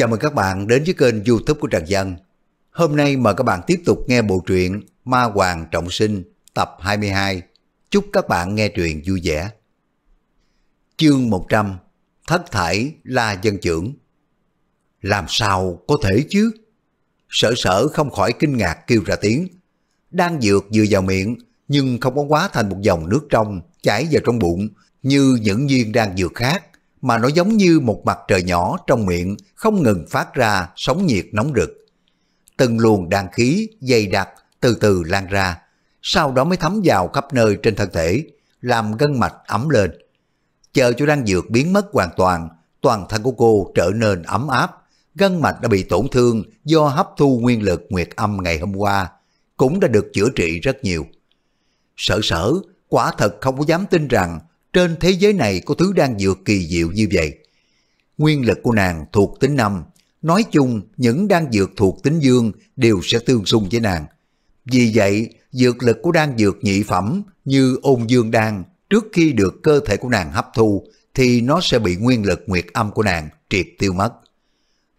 Chào mừng các bạn đến với kênh youtube của Trần Dân. Hôm nay mời các bạn tiếp tục nghe bộ truyện Ma Hoàng Trọng Sinh tập 22. Chúc các bạn nghe truyện vui vẻ. Chương 100 Thất thải la dân trưởng Làm sao có thể chứ? Sở sở không khỏi kinh ngạc kêu ra tiếng. Đang dược vừa vào miệng nhưng không có quá thành một dòng nước trong chảy vào trong bụng như những viên đang dược khác mà nó giống như một mặt trời nhỏ trong miệng không ngừng phát ra sóng nhiệt nóng rực. Từng luồng đàn khí dày đặc từ từ lan ra, sau đó mới thấm vào khắp nơi trên thân thể, làm gân mạch ấm lên. Chờ cho đan dược biến mất hoàn toàn, toàn thân của cô trở nên ấm áp, gân mạch đã bị tổn thương do hấp thu nguyên lực nguyệt âm ngày hôm qua, cũng đã được chữa trị rất nhiều. Sở sở, quả thật không có dám tin rằng trên thế giới này có thứ đang dược kỳ diệu như vậy. Nguyên lực của nàng thuộc tính năm, nói chung những đan dược thuộc tính dương đều sẽ tương xung với nàng. Vì vậy, dược lực của đan dược nhị phẩm như ôn dương đan trước khi được cơ thể của nàng hấp thu thì nó sẽ bị nguyên lực nguyệt âm của nàng triệt tiêu mất.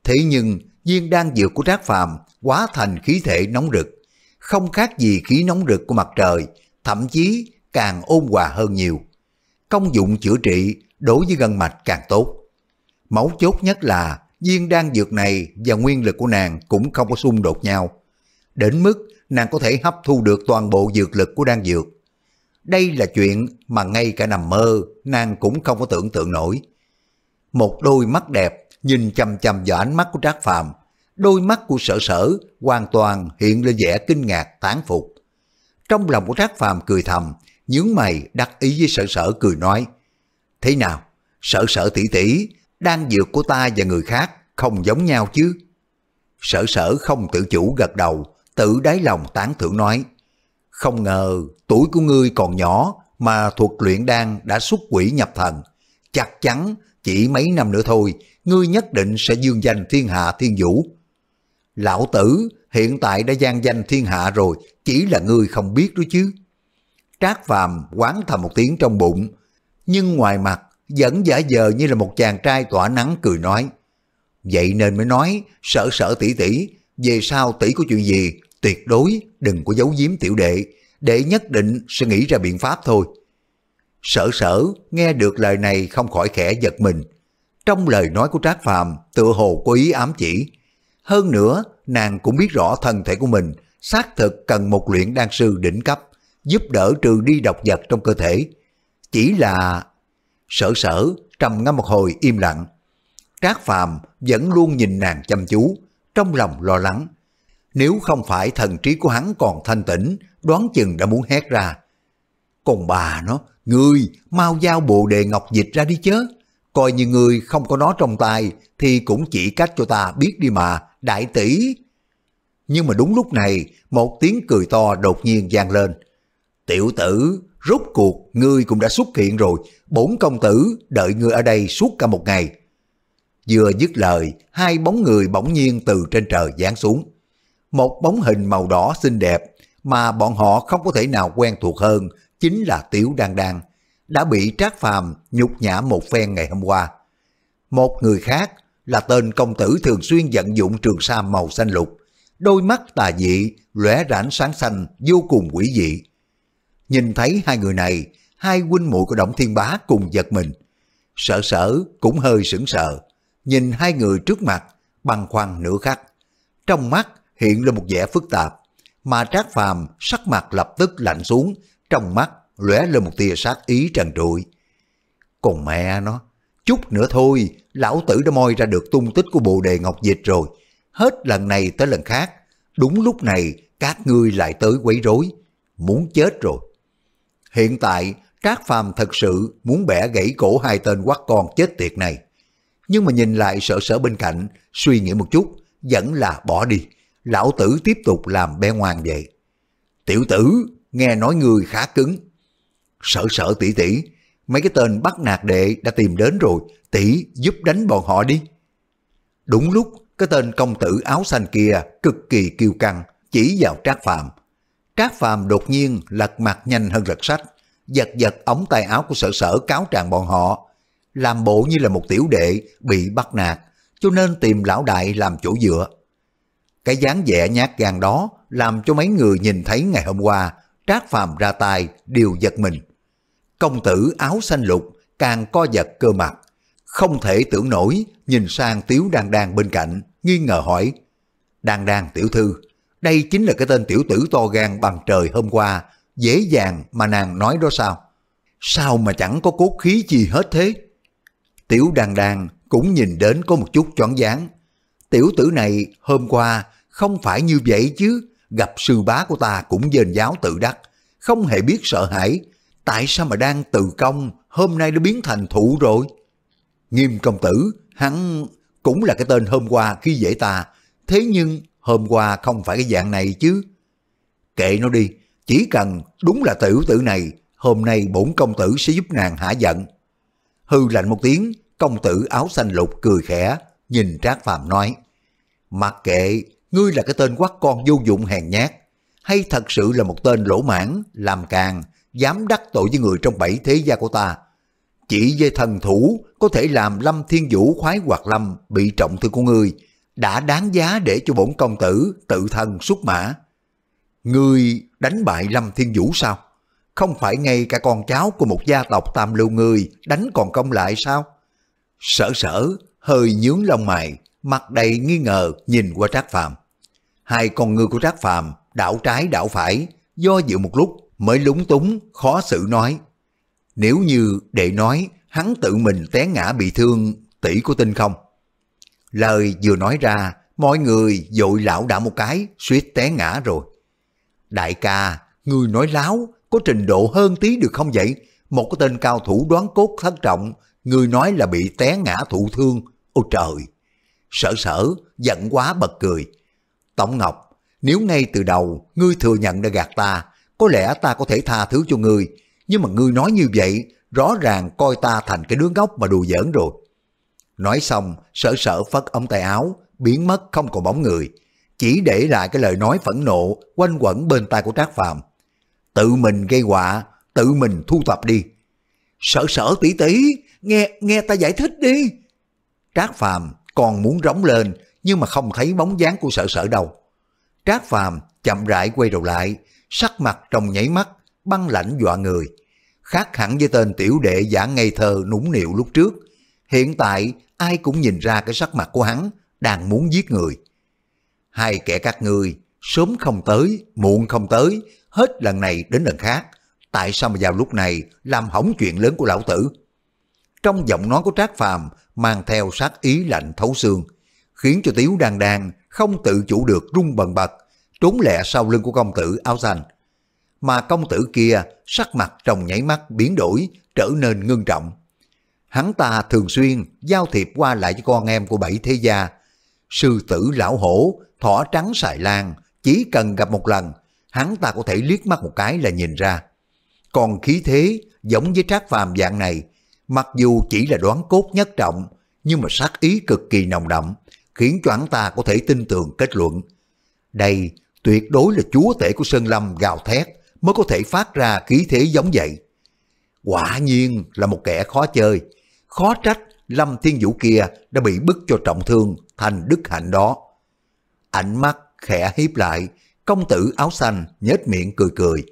Thế nhưng, viên đan dược của Trác Phàm quá thành khí thể nóng rực, không khác gì khí nóng rực của mặt trời, thậm chí càng ôn hòa hơn nhiều công dụng chữa trị đối với gân mạch càng tốt. Mấu chốt nhất là viên đan dược này và nguyên lực của nàng cũng không có xung đột nhau. Đến mức nàng có thể hấp thu được toàn bộ dược lực của đan dược. Đây là chuyện mà ngay cả nằm mơ nàng cũng không có tưởng tượng nổi. Một đôi mắt đẹp nhìn chằm chằm vào ánh mắt của Trác Phàm, đôi mắt của Sở Sở hoàn toàn hiện lên vẻ kinh ngạc tán phục. Trong lòng của Trác Phàm cười thầm, nhướng mày đắc ý với sở sở cười nói. Thế nào, sở sở tỷ tỷ, đang dược của ta và người khác không giống nhau chứ? Sở sở không tự chủ gật đầu, tự đáy lòng tán thưởng nói. Không ngờ tuổi của ngươi còn nhỏ mà thuật luyện đan đã xuất quỷ nhập thần. Chắc chắn chỉ mấy năm nữa thôi, ngươi nhất định sẽ dương danh thiên hạ thiên vũ. Lão tử hiện tại đã gian danh thiên hạ rồi, chỉ là ngươi không biết đó chứ. Trác Phàm quán thầm một tiếng trong bụng, nhưng ngoài mặt vẫn giả vờ như là một chàng trai tỏa nắng cười nói. Vậy nên mới nói, sợ sợ tỷ tỷ, về sau tỷ có chuyện gì, tuyệt đối đừng có giấu giếm tiểu đệ, để nhất định sẽ nghĩ ra biện pháp thôi. Sở sở nghe được lời này không khỏi khẽ giật mình. Trong lời nói của Trác Phàm tựa hồ có ý ám chỉ. Hơn nữa, nàng cũng biết rõ thân thể của mình xác thực cần một luyện đan sư đỉnh cấp giúp đỡ trừ đi độc vật trong cơ thể. Chỉ là... Sở sở, trầm ngâm một hồi im lặng. Trác Phàm vẫn luôn nhìn nàng chăm chú, trong lòng lo lắng. Nếu không phải thần trí của hắn còn thanh tĩnh, đoán chừng đã muốn hét ra. Còn bà nó, ngươi mau giao bộ đề ngọc dịch ra đi chớ. Coi như ngươi không có nó trong tay thì cũng chỉ cách cho ta biết đi mà, đại tỷ. Nhưng mà đúng lúc này, một tiếng cười to đột nhiên vang lên. Tiểu tử, rốt cuộc ngươi cũng đã xuất hiện rồi, bốn công tử đợi ngươi ở đây suốt cả một ngày. Vừa dứt lời, hai bóng người bỗng nhiên từ trên trời giáng xuống. Một bóng hình màu đỏ xinh đẹp mà bọn họ không có thể nào quen thuộc hơn chính là Tiểu Đan Đan, đã bị Trác Phàm nhục nhã một phen ngày hôm qua. Một người khác là tên công tử thường xuyên vận dụng trường sa màu xanh lục, đôi mắt tà dị lóe rãnh sáng xanh vô cùng quỷ dị. Nhìn thấy hai người này, hai huynh muội của Động Thiên Bá cùng giật mình. sợ sở cũng hơi sững sờ, nhìn hai người trước mặt, băng khoăn nửa khắc. Trong mắt hiện lên một vẻ phức tạp, mà Trác Phàm sắc mặt lập tức lạnh xuống, trong mắt lóe lên một tia sát ý trần trụi. Còn mẹ nó, chút nữa thôi, lão tử đã moi ra được tung tích của bồ đề ngọc dịch rồi. Hết lần này tới lần khác, đúng lúc này các ngươi lại tới quấy rối, muốn chết rồi. Hiện tại, Trác Phàm thật sự muốn bẻ gãy cổ hai tên quắc con chết tiệt này. Nhưng mà nhìn lại sở sở bên cạnh, suy nghĩ một chút, vẫn là bỏ đi. Lão tử tiếp tục làm bé ngoan vậy. Tiểu tử, nghe nói người khá cứng. Sở sở tỷ tỷ, mấy cái tên bắt nạt đệ đã tìm đến rồi, tỷ giúp đánh bọn họ đi. Đúng lúc, cái tên công tử áo xanh kia cực kỳ kiêu căng, chỉ vào Trác Phàm Trác Phàm đột nhiên lật mặt nhanh hơn lật sách, giật giật ống tay áo của sở sở cáo trạng bọn họ, làm bộ như là một tiểu đệ bị bắt nạt, cho nên tìm lão đại làm chỗ dựa. Cái dáng vẻ nhát gan đó làm cho mấy người nhìn thấy ngày hôm qua, Trác Phàm ra tay đều giật mình. Công tử áo xanh lục càng co giật cơ mặt, không thể tưởng nổi nhìn sang Tiếu Đan Đan bên cạnh, nghi ngờ hỏi, Đan Đan tiểu thư, đây chính là cái tên tiểu tử to gan bằng trời hôm qua, dễ dàng mà nàng nói đó sao? Sao mà chẳng có cốt khí gì hết thế? Tiểu đàn đàn cũng nhìn đến có một chút choáng váng. Tiểu tử này hôm qua không phải như vậy chứ, gặp sư bá của ta cũng dền giáo tự đắc, không hề biết sợ hãi. Tại sao mà đang từ công, hôm nay đã biến thành thụ rồi? Nghiêm công tử, hắn cũng là cái tên hôm qua khi dễ ta, thế nhưng hôm qua không phải cái dạng này chứ. Kệ nó đi, chỉ cần đúng là tiểu tử này, hôm nay bổn công tử sẽ giúp nàng hạ giận. Hư lạnh một tiếng, công tử áo xanh lục cười khẽ, nhìn Trác Phàm nói, mặc kệ, ngươi là cái tên quắc con vô dụng hèn nhát, hay thật sự là một tên lỗ mãn, làm càng, dám đắc tội với người trong bảy thế gia của ta. Chỉ dây thần thủ có thể làm Lâm Thiên Vũ khoái hoạt lâm bị trọng thương của ngươi, đã đáng giá để cho bổn công tử tự thân xuất mã. Ngươi đánh bại Lâm Thiên Vũ sao? Không phải ngay cả con cháu của một gia tộc tam lưu ngươi đánh còn công lại sao? Sở sở, hơi nhướng lông mày, mặt đầy nghi ngờ nhìn qua Trác Phàm. Hai con ngươi của Trác Phàm đảo trái đảo phải, do dự một lúc mới lúng túng, khó xử nói. Nếu như để nói, hắn tự mình té ngã bị thương, tỷ có tin không? Lời vừa nói ra, mọi người dội lão đảo một cái, suýt té ngã rồi. Đại ca, người nói láo, có trình độ hơn tí được không vậy? Một cái tên cao thủ đoán cốt thất trọng, người nói là bị té ngã thụ thương. Ôi trời! Sở sở, giận quá bật cười. Tổng Ngọc, nếu ngay từ đầu ngươi thừa nhận đã gạt ta, có lẽ ta có thể tha thứ cho ngươi, nhưng mà ngươi nói như vậy, rõ ràng coi ta thành cái đứa ngốc mà đùa giỡn rồi. Nói xong, sở sở phất ống tay áo, biến mất không còn bóng người. Chỉ để lại cái lời nói phẫn nộ quanh quẩn bên tai của Trác Phàm. Tự mình gây họa, tự mình thu thập đi. Sở sở tỷ tỷ, nghe nghe ta giải thích đi. Trác Phàm còn muốn rống lên nhưng mà không thấy bóng dáng của sở sở đâu. Trác Phàm chậm rãi quay đầu lại, sắc mặt trong nháy mắt, băng lãnh dọa người. Khác hẳn với tên tiểu đệ giả ngây thơ nũng nịu lúc trước. Hiện tại ai cũng nhìn ra cái sắc mặt của hắn đang muốn giết người. Hai kẻ các ngươi sớm không tới, muộn không tới, hết lần này đến lần khác. Tại sao mà vào lúc này làm hỏng chuyện lớn của lão tử? Trong giọng nói của Trác Phàm mang theo sát ý lạnh thấu xương, khiến cho Tiếu Đan Đan không tự chủ được rung bần bật, trốn lẹ sau lưng của công tử áo xanh. Mà công tử kia sắc mặt trong nháy mắt biến đổi, trở nên ngưng trọng. Hắn ta thường xuyên giao thiệp qua lại với con em của bảy thế gia. Sư tử lão hổ, thỏ trắng xài lan, chỉ cần gặp một lần, hắn ta có thể liếc mắt một cái là nhìn ra. Còn khí thế giống với trác phàm dạng này, mặc dù chỉ là đoán cốt nhất trọng, nhưng mà sát ý cực kỳ nồng đậm, khiến cho hắn ta có thể tin tưởng kết luận. Đây tuyệt đối là chúa tể của Sơn Lâm gào thét mới có thể phát ra khí thế giống vậy. Quả nhiên là một kẻ khó chơi, khó trách Lâm Thiên Vũ kia đã bị bức cho trọng thương thành đức hạnh đó. Ánh mắt khẽ hiếp lại, công tử áo xanh nhếch miệng cười cười,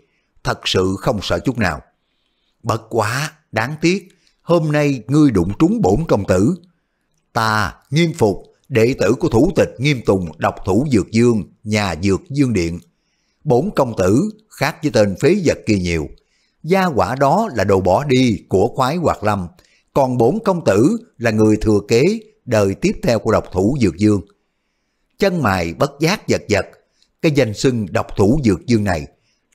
thật sự không sợ chút nào. Bất quá, đáng tiếc, hôm nay ngươi đụng trúng bổn công tử. Ta, nghiêm phục, đệ tử của thủ tịch nghiêm tùng độc thủ dược dương, nhà dược dương điện. Bổn công tử khác với tên phế vật kia nhiều. Gia quả đó là đồ bỏ đi của khoái hoạt lâm, còn bốn công tử là người thừa kế đời tiếp theo của độc thủ Dược Dương. Chân mày bất giác giật giật, cái danh xưng độc thủ Dược Dương này,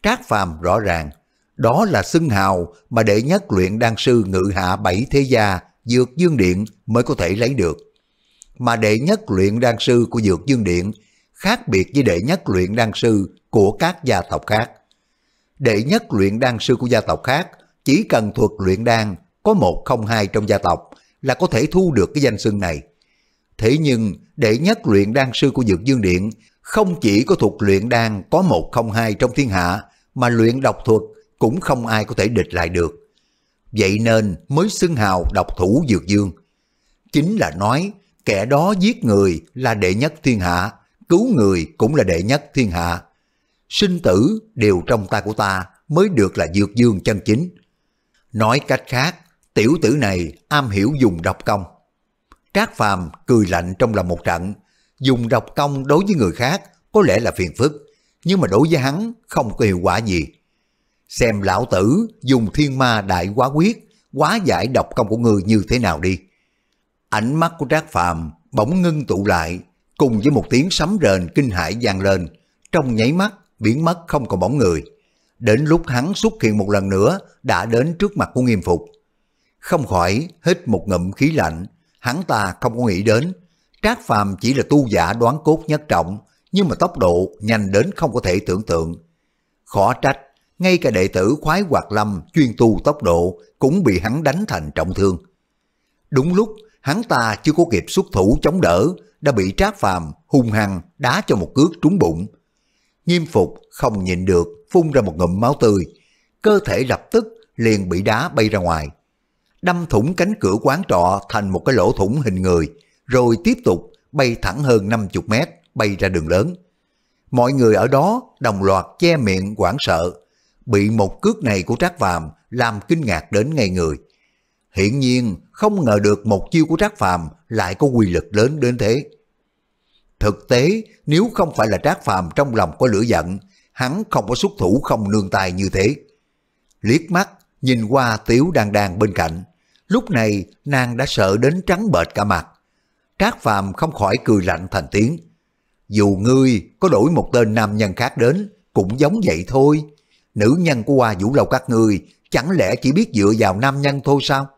trác phàm rõ ràng, đó là xưng hào mà đệ nhất luyện đan sư ngự hạ bảy thế gia Dược Dương Điện mới có thể lấy được. Mà đệ nhất luyện đan sư của Dược Dương Điện khác biệt với đệ nhất luyện đan sư của các gia tộc khác. Đệ nhất luyện đan sư của gia tộc khác chỉ cần thuật luyện đan có một không hai trong gia tộc là có thể thu được cái danh xưng này. Thế nhưng, để nhất luyện đan sư của Dược Dương Điện không chỉ có thuộc luyện đan có một không hai trong thiên hạ, mà luyện độc thuật cũng không ai có thể địch lại được. Vậy nên mới xưng hào độc thủ Dược Dương. Chính là nói, kẻ đó giết người là đệ nhất thiên hạ, cứu người cũng là đệ nhất thiên hạ. Sinh tử đều trong tay của ta mới được là Dược Dương chân chính. Nói cách khác, tiểu tử này am hiểu dùng độc công. Trác Phàm cười lạnh trong lòng một trận, dùng độc công đối với người khác có lẽ là phiền phức, nhưng mà đối với hắn không có hiệu quả gì. Xem lão tử dùng thiên ma đại quá quyết, quá giải độc công của người như thế nào đi. Ánh mắt của Trác Phàm bỗng ngưng tụ lại, cùng với một tiếng sấm rền kinh hãi vang lên, trong nháy mắt biến mất không còn bóng người. Đến lúc hắn xuất hiện một lần nữa đã đến trước mặt của nghiêm phục. Không khỏi hít một ngụm khí lạnh, hắn ta không có nghĩ đến. Trác Phàm chỉ là tu giả đoán cốt nhất trọng, nhưng mà tốc độ nhanh đến không có thể tưởng tượng. Khó trách, ngay cả đệ tử khoái hoạt lâm chuyên tu tốc độ cũng bị hắn đánh thành trọng thương. Đúng lúc hắn ta chưa có kịp xuất thủ chống đỡ, đã bị trác phàm hung hăng đá cho một cước trúng bụng. Nghiêm phục không nhịn được, phun ra một ngụm máu tươi, cơ thể lập tức liền bị đá bay ra ngoài đâm thủng cánh cửa quán trọ thành một cái lỗ thủng hình người, rồi tiếp tục bay thẳng hơn 50 mét, bay ra đường lớn. Mọi người ở đó đồng loạt che miệng hoảng sợ, bị một cước này của Trác Phàm làm kinh ngạc đến ngay người. Hiển nhiên không ngờ được một chiêu của Trác Phàm lại có quy lực lớn đến thế. Thực tế, nếu không phải là Trác Phàm trong lòng có lửa giận, hắn không có xuất thủ không nương tay như thế. Liếc mắt, nhìn qua Tiếu đang đang bên cạnh. Lúc này nàng đã sợ đến trắng bệch cả mặt. Trác Phàm không khỏi cười lạnh thành tiếng. Dù ngươi có đổi một tên nam nhân khác đến, cũng giống vậy thôi. Nữ nhân của Hoa Vũ lâu các ngươi chẳng lẽ chỉ biết dựa vào nam nhân thôi sao?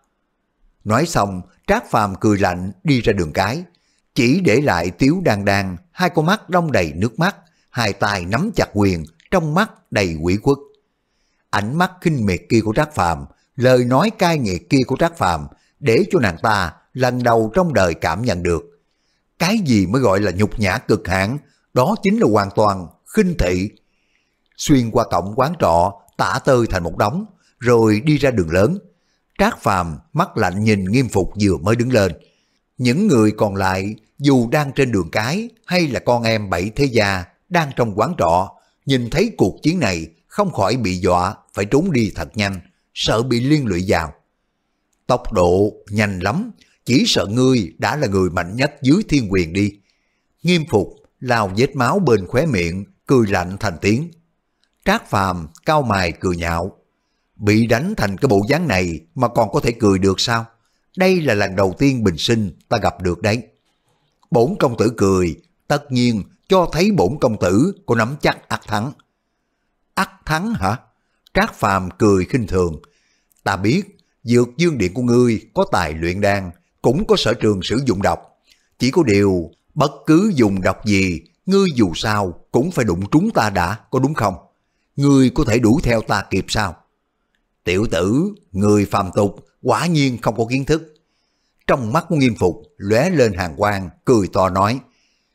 Nói xong, Trác Phàm cười lạnh đi ra đường cái, chỉ để lại Tiếu Đan Đan, hai con mắt đông đầy nước mắt, hai tay nắm chặt quyền, trong mắt đầy quỷ quất. Ánh mắt khinh miệt kia của Trác Phàm Lời nói cai nghiệt kia của Trác Phàm để cho nàng ta lần đầu trong đời cảm nhận được. Cái gì mới gọi là nhục nhã cực hạn, đó chính là hoàn toàn khinh thị. Xuyên qua cổng quán trọ, tả tơi thành một đống, rồi đi ra đường lớn. Trác Phàm mắt lạnh nhìn nghiêm phục vừa mới đứng lên. Những người còn lại dù đang trên đường cái hay là con em bảy thế gia đang trong quán trọ, nhìn thấy cuộc chiến này không khỏi bị dọa phải trốn đi thật nhanh, sợ bị liên lụy vào. Tốc độ nhanh lắm, chỉ sợ ngươi đã là người mạnh nhất dưới thiên quyền đi. Nghiêm phục, lao vết máu bên khóe miệng, cười lạnh thành tiếng. Trác phàm, cao mài cười nhạo. Bị đánh thành cái bộ dáng này mà còn có thể cười được sao? Đây là lần đầu tiên bình sinh ta gặp được đấy. Bổn công tử cười, tất nhiên cho thấy bổn công tử có nắm chắc ắt thắng. Ắt thắng hả? Trác Phàm cười khinh thường. Ta biết, dược dương điện của ngươi có tài luyện đan, cũng có sở trường sử dụng độc. Chỉ có điều, bất cứ dùng độc gì, ngươi dù sao cũng phải đụng trúng ta đã, có đúng không? Ngươi có thể đuổi theo ta kịp sao? Tiểu tử, người phàm tục, quả nhiên không có kiến thức. Trong mắt của nghiêm phục, lóe lên hàng quang, cười to nói.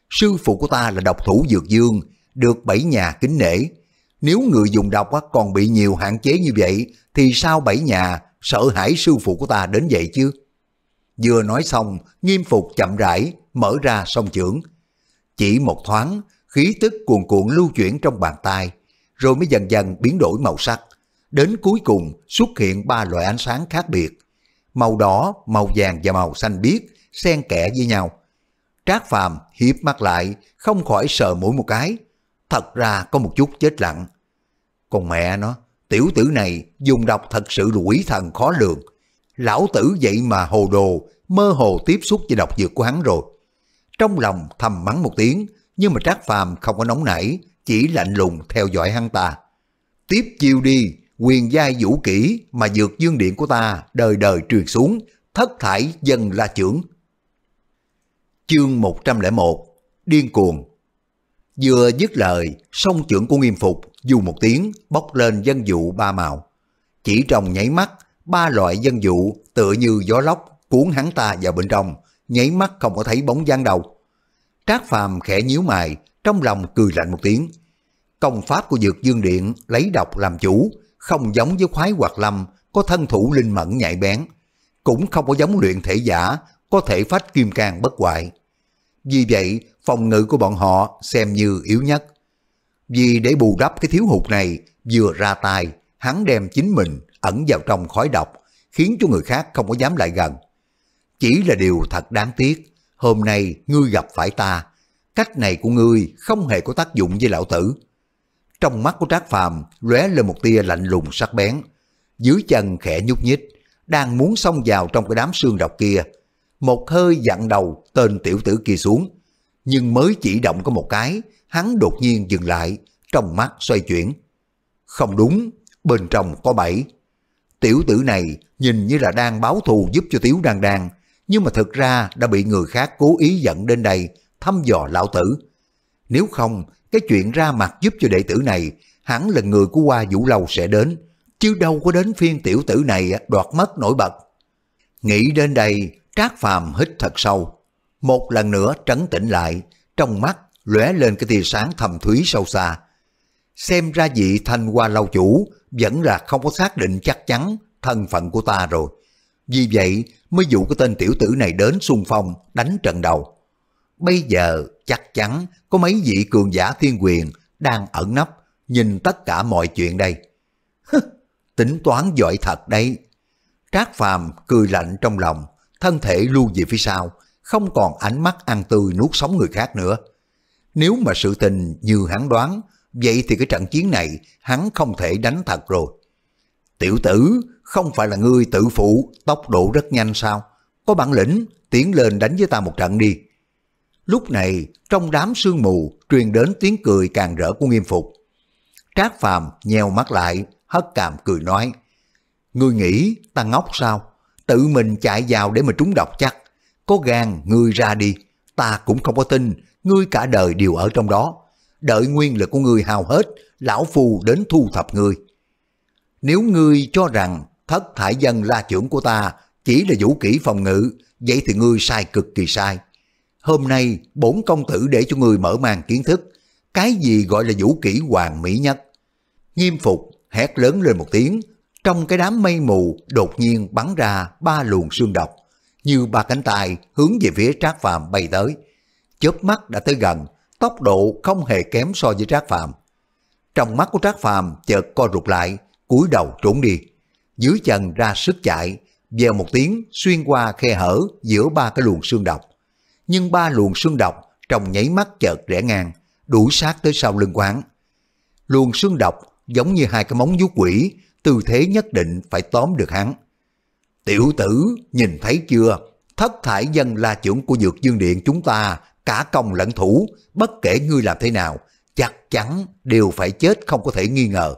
Sư phụ của ta là độc thủ dược dương, được bảy nhà kính nể, nếu người dùng đọc còn bị nhiều hạn chế như vậy, thì sao bảy nhà sợ hãi sư phụ của ta đến vậy chứ? Vừa nói xong, nghiêm phục chậm rãi, mở ra song trưởng. Chỉ một thoáng, khí tức cuồn cuộn lưu chuyển trong bàn tay, rồi mới dần dần biến đổi màu sắc. Đến cuối cùng xuất hiện ba loại ánh sáng khác biệt. Màu đỏ, màu vàng và màu xanh biếc, xen kẽ với nhau. Trác Phàm hiếp mắt lại, không khỏi sợ mũi một cái, thật ra có một chút chết lặng. Còn mẹ nó, tiểu tử này dùng độc thật sự lũy thần khó lường. Lão tử vậy mà hồ đồ, mơ hồ tiếp xúc với độc dược của hắn rồi. Trong lòng thầm mắng một tiếng, nhưng mà Trác Phàm không có nóng nảy, chỉ lạnh lùng theo dõi hắn ta. Tiếp chiêu đi, quyền giai vũ kỹ mà dược dương điện của ta đời đời truyền xuống, thất thải dân la trưởng. Chương 101 Điên cuồng Vừa dứt lời, song trưởng của nghiêm phục dù một tiếng bốc lên dân dụ ba màu. Chỉ trong nháy mắt, ba loại dân dụ tựa như gió lốc cuốn hắn ta vào bên trong, nháy mắt không có thấy bóng dáng đầu. Trác Phàm khẽ nhíu mày, trong lòng cười lạnh một tiếng. Công pháp của Dược Dương Điện lấy độc làm chủ, không giống với khoái hoạt lâm có thân thủ linh mẫn nhạy bén, cũng không có giống luyện thể giả có thể phát kim càng bất hoại. Vì vậy, phòng ngự của bọn họ xem như yếu nhất. Vì để bù đắp cái thiếu hụt này, vừa ra tay, hắn đem chính mình ẩn vào trong khói độc, khiến cho người khác không có dám lại gần. Chỉ là điều thật đáng tiếc, hôm nay ngươi gặp phải ta, cách này của ngươi không hề có tác dụng với lão tử. Trong mắt của Trác Phàm lóe lên một tia lạnh lùng sắc bén, dưới chân khẽ nhúc nhích, đang muốn xông vào trong cái đám xương độc kia, một hơi dặn đầu tên tiểu tử kia xuống. Nhưng mới chỉ động có một cái, hắn đột nhiên dừng lại, trong mắt xoay chuyển. Không đúng, bên trong có bảy. Tiểu tử này nhìn như là đang báo thù giúp cho Tiếu Đan Đan, nhưng mà thực ra đã bị người khác cố ý dẫn đến đây thăm dò lão tử. Nếu không, cái chuyện ra mặt giúp cho đệ tử này, hắn là người của qua vũ lâu sẽ đến, chứ đâu có đến phiên tiểu tử này đoạt mất nổi bật. Nghĩ đến đây, Trác Phàm hít thật sâu, một lần nữa trấn tĩnh lại, trong mắt lóe lên cái tia sáng thầm thúy sâu xa. Xem ra vị thanh hoa lâu chủ vẫn là không có xác định chắc chắn thân phận của ta rồi. Vì vậy mới dụ cái tên tiểu tử này đến xung phong đánh trận đầu. Bây giờ chắc chắn có mấy vị cường giả thiên quyền đang ẩn nấp nhìn tất cả mọi chuyện đây. Hứ, tính toán giỏi thật đấy. Trác Phàm cười lạnh trong lòng, thân thể lưu về phía sau, không còn ánh mắt ăn tươi nuốt sống người khác nữa. Nếu mà sự tình như hắn đoán, vậy thì cái trận chiến này hắn không thể đánh thật rồi. Tiểu tử, không phải là người tự phụ, tốc độ rất nhanh sao? Có bản lĩnh, tiến lên đánh với ta một trận đi. Lúc này, trong đám sương mù, truyền đến tiếng cười càng rỡ của nghiêm phục. Trác Phàm nheo mắt lại, hất càm cười nói, Ngươi nghĩ ta ngốc sao? tự mình chạy vào để mà trúng độc chắc. Có gan ngươi ra đi, ta cũng không có tin, ngươi cả đời đều ở trong đó. Đợi nguyên lực của ngươi hao hết, lão phù đến thu thập ngươi. Nếu ngươi cho rằng thất thải dân la trưởng của ta chỉ là vũ kỹ phòng ngự, vậy thì ngươi sai cực kỳ sai. Hôm nay, bốn công tử để cho ngươi mở mang kiến thức, cái gì gọi là vũ kỹ hoàng mỹ nhất. Nghiêm phục, hét lớn lên một tiếng, trong cái đám mây mù đột nhiên bắn ra ba luồng xương độc, như ba cánh tay hướng về phía Trác Phàm bay tới. Chớp mắt đã tới gần, tốc độ không hề kém so với Trác Phàm. Trong mắt của Trác Phàm chợt co rụt lại, cúi đầu trốn đi. Dưới chân ra sức chạy, vèo một tiếng xuyên qua khe hở giữa ba cái luồng xương độc. Nhưng ba luồng xương độc trong nháy mắt chợt rẽ ngang, đuổi sát tới sau lưng quán. Luồng xương độc giống như hai cái móng vuốt quỷ, tư thế nhất định phải tóm được hắn. Tiểu tử, nhìn thấy chưa? Thất thải dân la trưởng của Dược Dương Điện chúng ta, cả công lẫn thủ, bất kể ngươi làm thế nào, chắc chắn đều phải chết không có thể nghi ngờ.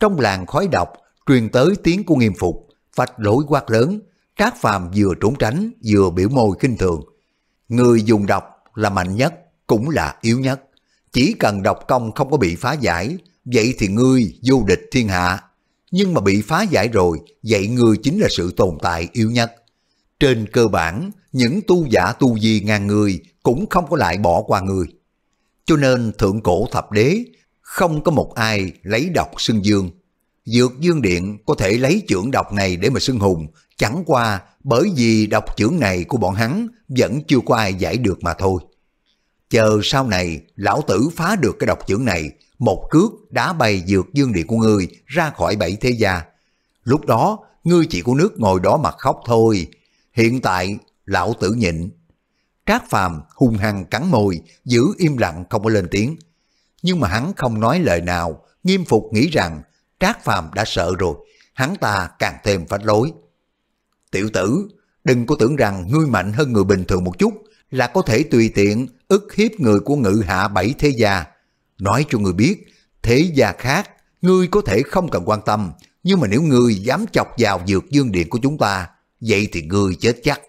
Trong làng khói độc, truyền tới tiếng của nghiêm phục, phạch lỗi quát lớn, Trác Phàm vừa trốn tránh, vừa biểu môi kinh thường. Người dùng độc là mạnh nhất, cũng là yếu nhất. Chỉ cần độc công không có bị phá giải, vậy thì ngươi vô địch thiên hạ nhưng mà bị phá giải rồi, vậy người chính là sự tồn tại yêu nhất. Trên cơ bản, những tu giả tu di ngàn người cũng không có lại bỏ qua người. Cho nên thượng cổ thập đế, không có một ai lấy độc xưng dương. Dược dương điện có thể lấy trưởng độc này để mà xưng hùng, chẳng qua bởi vì độc trưởng này của bọn hắn vẫn chưa có ai giải được mà thôi. Chờ sau này, lão tử phá được cái độc trưởng này, một cước đá bay dược dương địa của ngươi ra khỏi bảy thế gia. Lúc đó, ngươi chỉ của nước ngồi đó mà khóc thôi. Hiện tại, lão tử nhịn. Trác Phàm hung hăng cắn môi, giữ im lặng không có lên tiếng. Nhưng mà hắn không nói lời nào, nghiêm phục nghĩ rằng Trác Phàm đã sợ rồi, hắn ta càng thêm phách lối. Tiểu tử, đừng có tưởng rằng ngươi mạnh hơn người bình thường một chút là có thể tùy tiện ức hiếp người của ngự hạ bảy thế gia. Nói cho người biết, thế gia khác, ngươi có thể không cần quan tâm, nhưng mà nếu ngươi dám chọc vào dược dương điện của chúng ta, vậy thì ngươi chết chắc.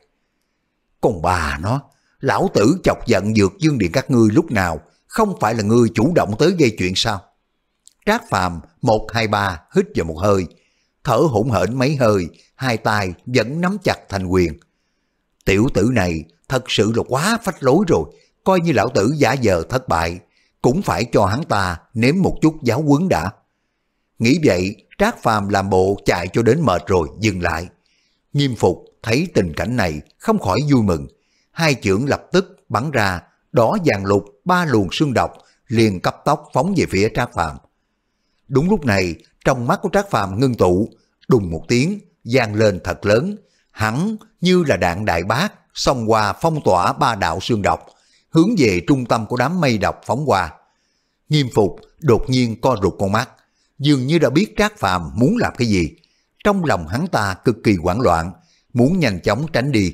Còn bà nó, lão tử chọc giận dược dương điện các ngươi lúc nào, không phải là ngươi chủ động tới gây chuyện sao? Trác Phàm một hai ba hít vào một hơi, thở hổn hển mấy hơi, hai tay vẫn nắm chặt thành quyền. Tiểu tử này thật sự là quá phách lối rồi, coi như lão tử giả giờ thất bại, cũng phải cho hắn ta nếm một chút giáo quấn đã. Nghĩ vậy, Trác Phàm làm bộ chạy cho đến mệt rồi dừng lại. Nghiêm phục thấy tình cảnh này không khỏi vui mừng. Hai chưởng lập tức bắn ra, đỏ vàng lục ba luồng xương độc liền cấp tốc phóng về phía Trác Phàm. Đúng lúc này, trong mắt của Trác Phàm ngưng tụ, đùng một tiếng, vang lên thật lớn, hắn như là đạn đại bác xông qua phong tỏa ba đạo xương độc, hướng về trung tâm của đám mây độc phóng qua. Nghiêm Phục đột nhiên co rụt con mắt, dường như đã biết Trác Phàm muốn làm cái gì. Trong lòng hắn ta cực kỳ hoảng loạn, muốn nhanh chóng tránh đi.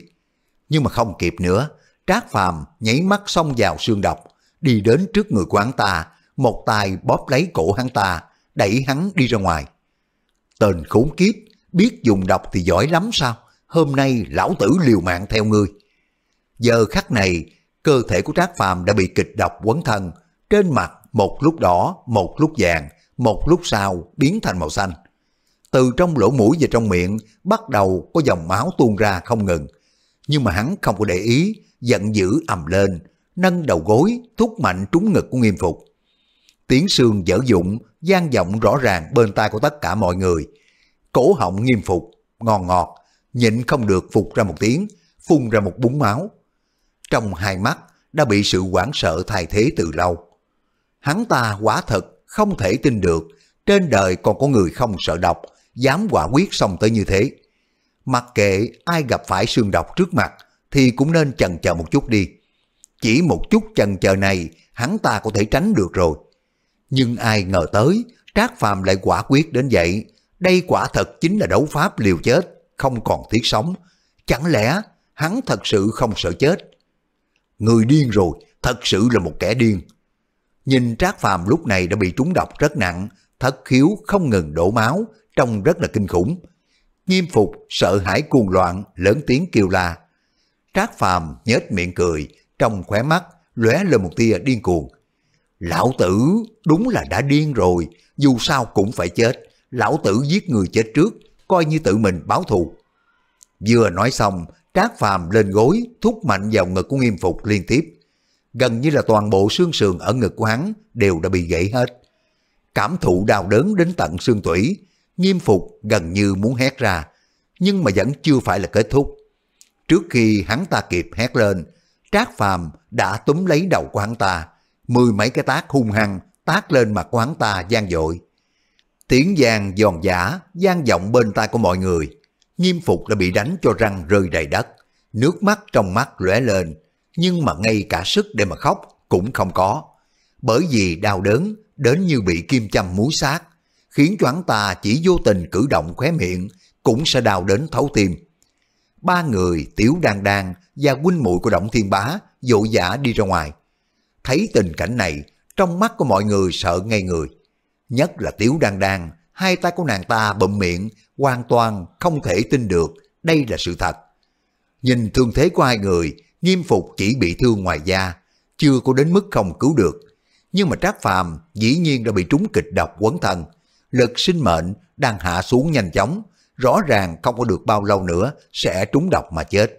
Nhưng mà không kịp nữa, Trác Phàm nhảy mắt xông vào xương độc, đi đến trước người của hắn ta, một tay bóp lấy cổ hắn ta, đẩy hắn đi ra ngoài. Tên khốn kiếp, biết dùng độc thì giỏi lắm sao? Hôm nay lão tử liều mạng theo ngươi. Giờ khắc này, cơ thể của Trác Phàm đã bị kịch độc quấn thân, trên mặt một lúc đỏ, một lúc vàng, một lúc sau biến thành màu xanh. Từ trong lỗ mũi và trong miệng bắt đầu có dòng máu tuôn ra không ngừng. Nhưng mà hắn không có để ý, giận dữ ầm lên, nâng đầu gối, thúc mạnh trúng ngực của nghiêm phục. Tiếng sương dở dụng, gian vọng rõ ràng bên tai của tất cả mọi người. Cổ họng nghiêm phục, ngon ngọt, nhịn không được phục ra một tiếng, phun ra một búng máu, trong hai mắt đã bị sự hoảng sợ thay thế từ lâu. Hắn ta quả thật không thể tin được trên đời còn có người không sợ độc, dám quả quyết xong tới như thế. Mặc kệ ai gặp phải xương độc trước mặt thì cũng nên chần chờ một chút đi. Chỉ một chút chần chờ này hắn ta có thể tránh được rồi. Nhưng ai ngờ tới Trác Phàm lại quả quyết đến vậy. Đây quả thật chính là đấu pháp liều chết, không còn tiếc sống. Chẳng lẽ hắn thật sự không sợ chết, người điên rồi, thật sự là một kẻ điên. Nhìn Trác Phàm lúc này đã bị trúng độc rất nặng, thất khiếu không ngừng đổ máu, trông rất là kinh khủng. Nghiêm phục, sợ hãi cuồng loạn, lớn tiếng kêu la. Trác Phàm nhếch miệng cười, trong khóe mắt, lóe lên một tia điên cuồng. Lão tử đúng là đã điên rồi, dù sao cũng phải chết. Lão tử giết người chết trước, coi như tự mình báo thù. Vừa nói xong, Trác Phàm lên gối, thúc mạnh vào ngực của Nghiêm Phục liên tiếp. Gần như là toàn bộ xương sườn ở ngực của hắn đều đã bị gãy hết. Cảm thụ đau đớn đến tận xương tủy, Nghiêm Phục gần như muốn hét ra, nhưng mà vẫn chưa phải là kết thúc. Trước khi hắn ta kịp hét lên, Trác Phàm đã túm lấy đầu của hắn ta, mười mấy cái tác hung hăng tác lên mặt của hắn ta gian dội. Tiếng giang giòn giả, gian vọng bên tai của mọi người. Nghiêm Phục đã bị đánh cho răng rơi đầy đất, nước mắt trong mắt lóe lên, nhưng mà ngay cả sức để mà khóc cũng không có. Bởi vì đau đớn đến như bị kim châm múi xác, khiến cho hắn ta chỉ vô tình cử động khóe miệng cũng sẽ đau đến thấu tim. Ba người Tiểu Đan Đan và huynh muội của Động Thiên Bá vội vã đi ra ngoài. Thấy tình cảnh này, trong mắt của mọi người sợ ngay người. Nhất là Tiểu Đan Đan hai tay của nàng ta bậm miệng, hoàn toàn không thể tin được đây là sự thật. Nhìn thương thế của hai người, nghiêm phục chỉ bị thương ngoài da, chưa có đến mức không cứu được. Nhưng mà Trác Phàm dĩ nhiên đã bị trúng kịch độc quấn thân. Lực sinh mệnh đang hạ xuống nhanh chóng, rõ ràng không có được bao lâu nữa sẽ trúng độc mà chết.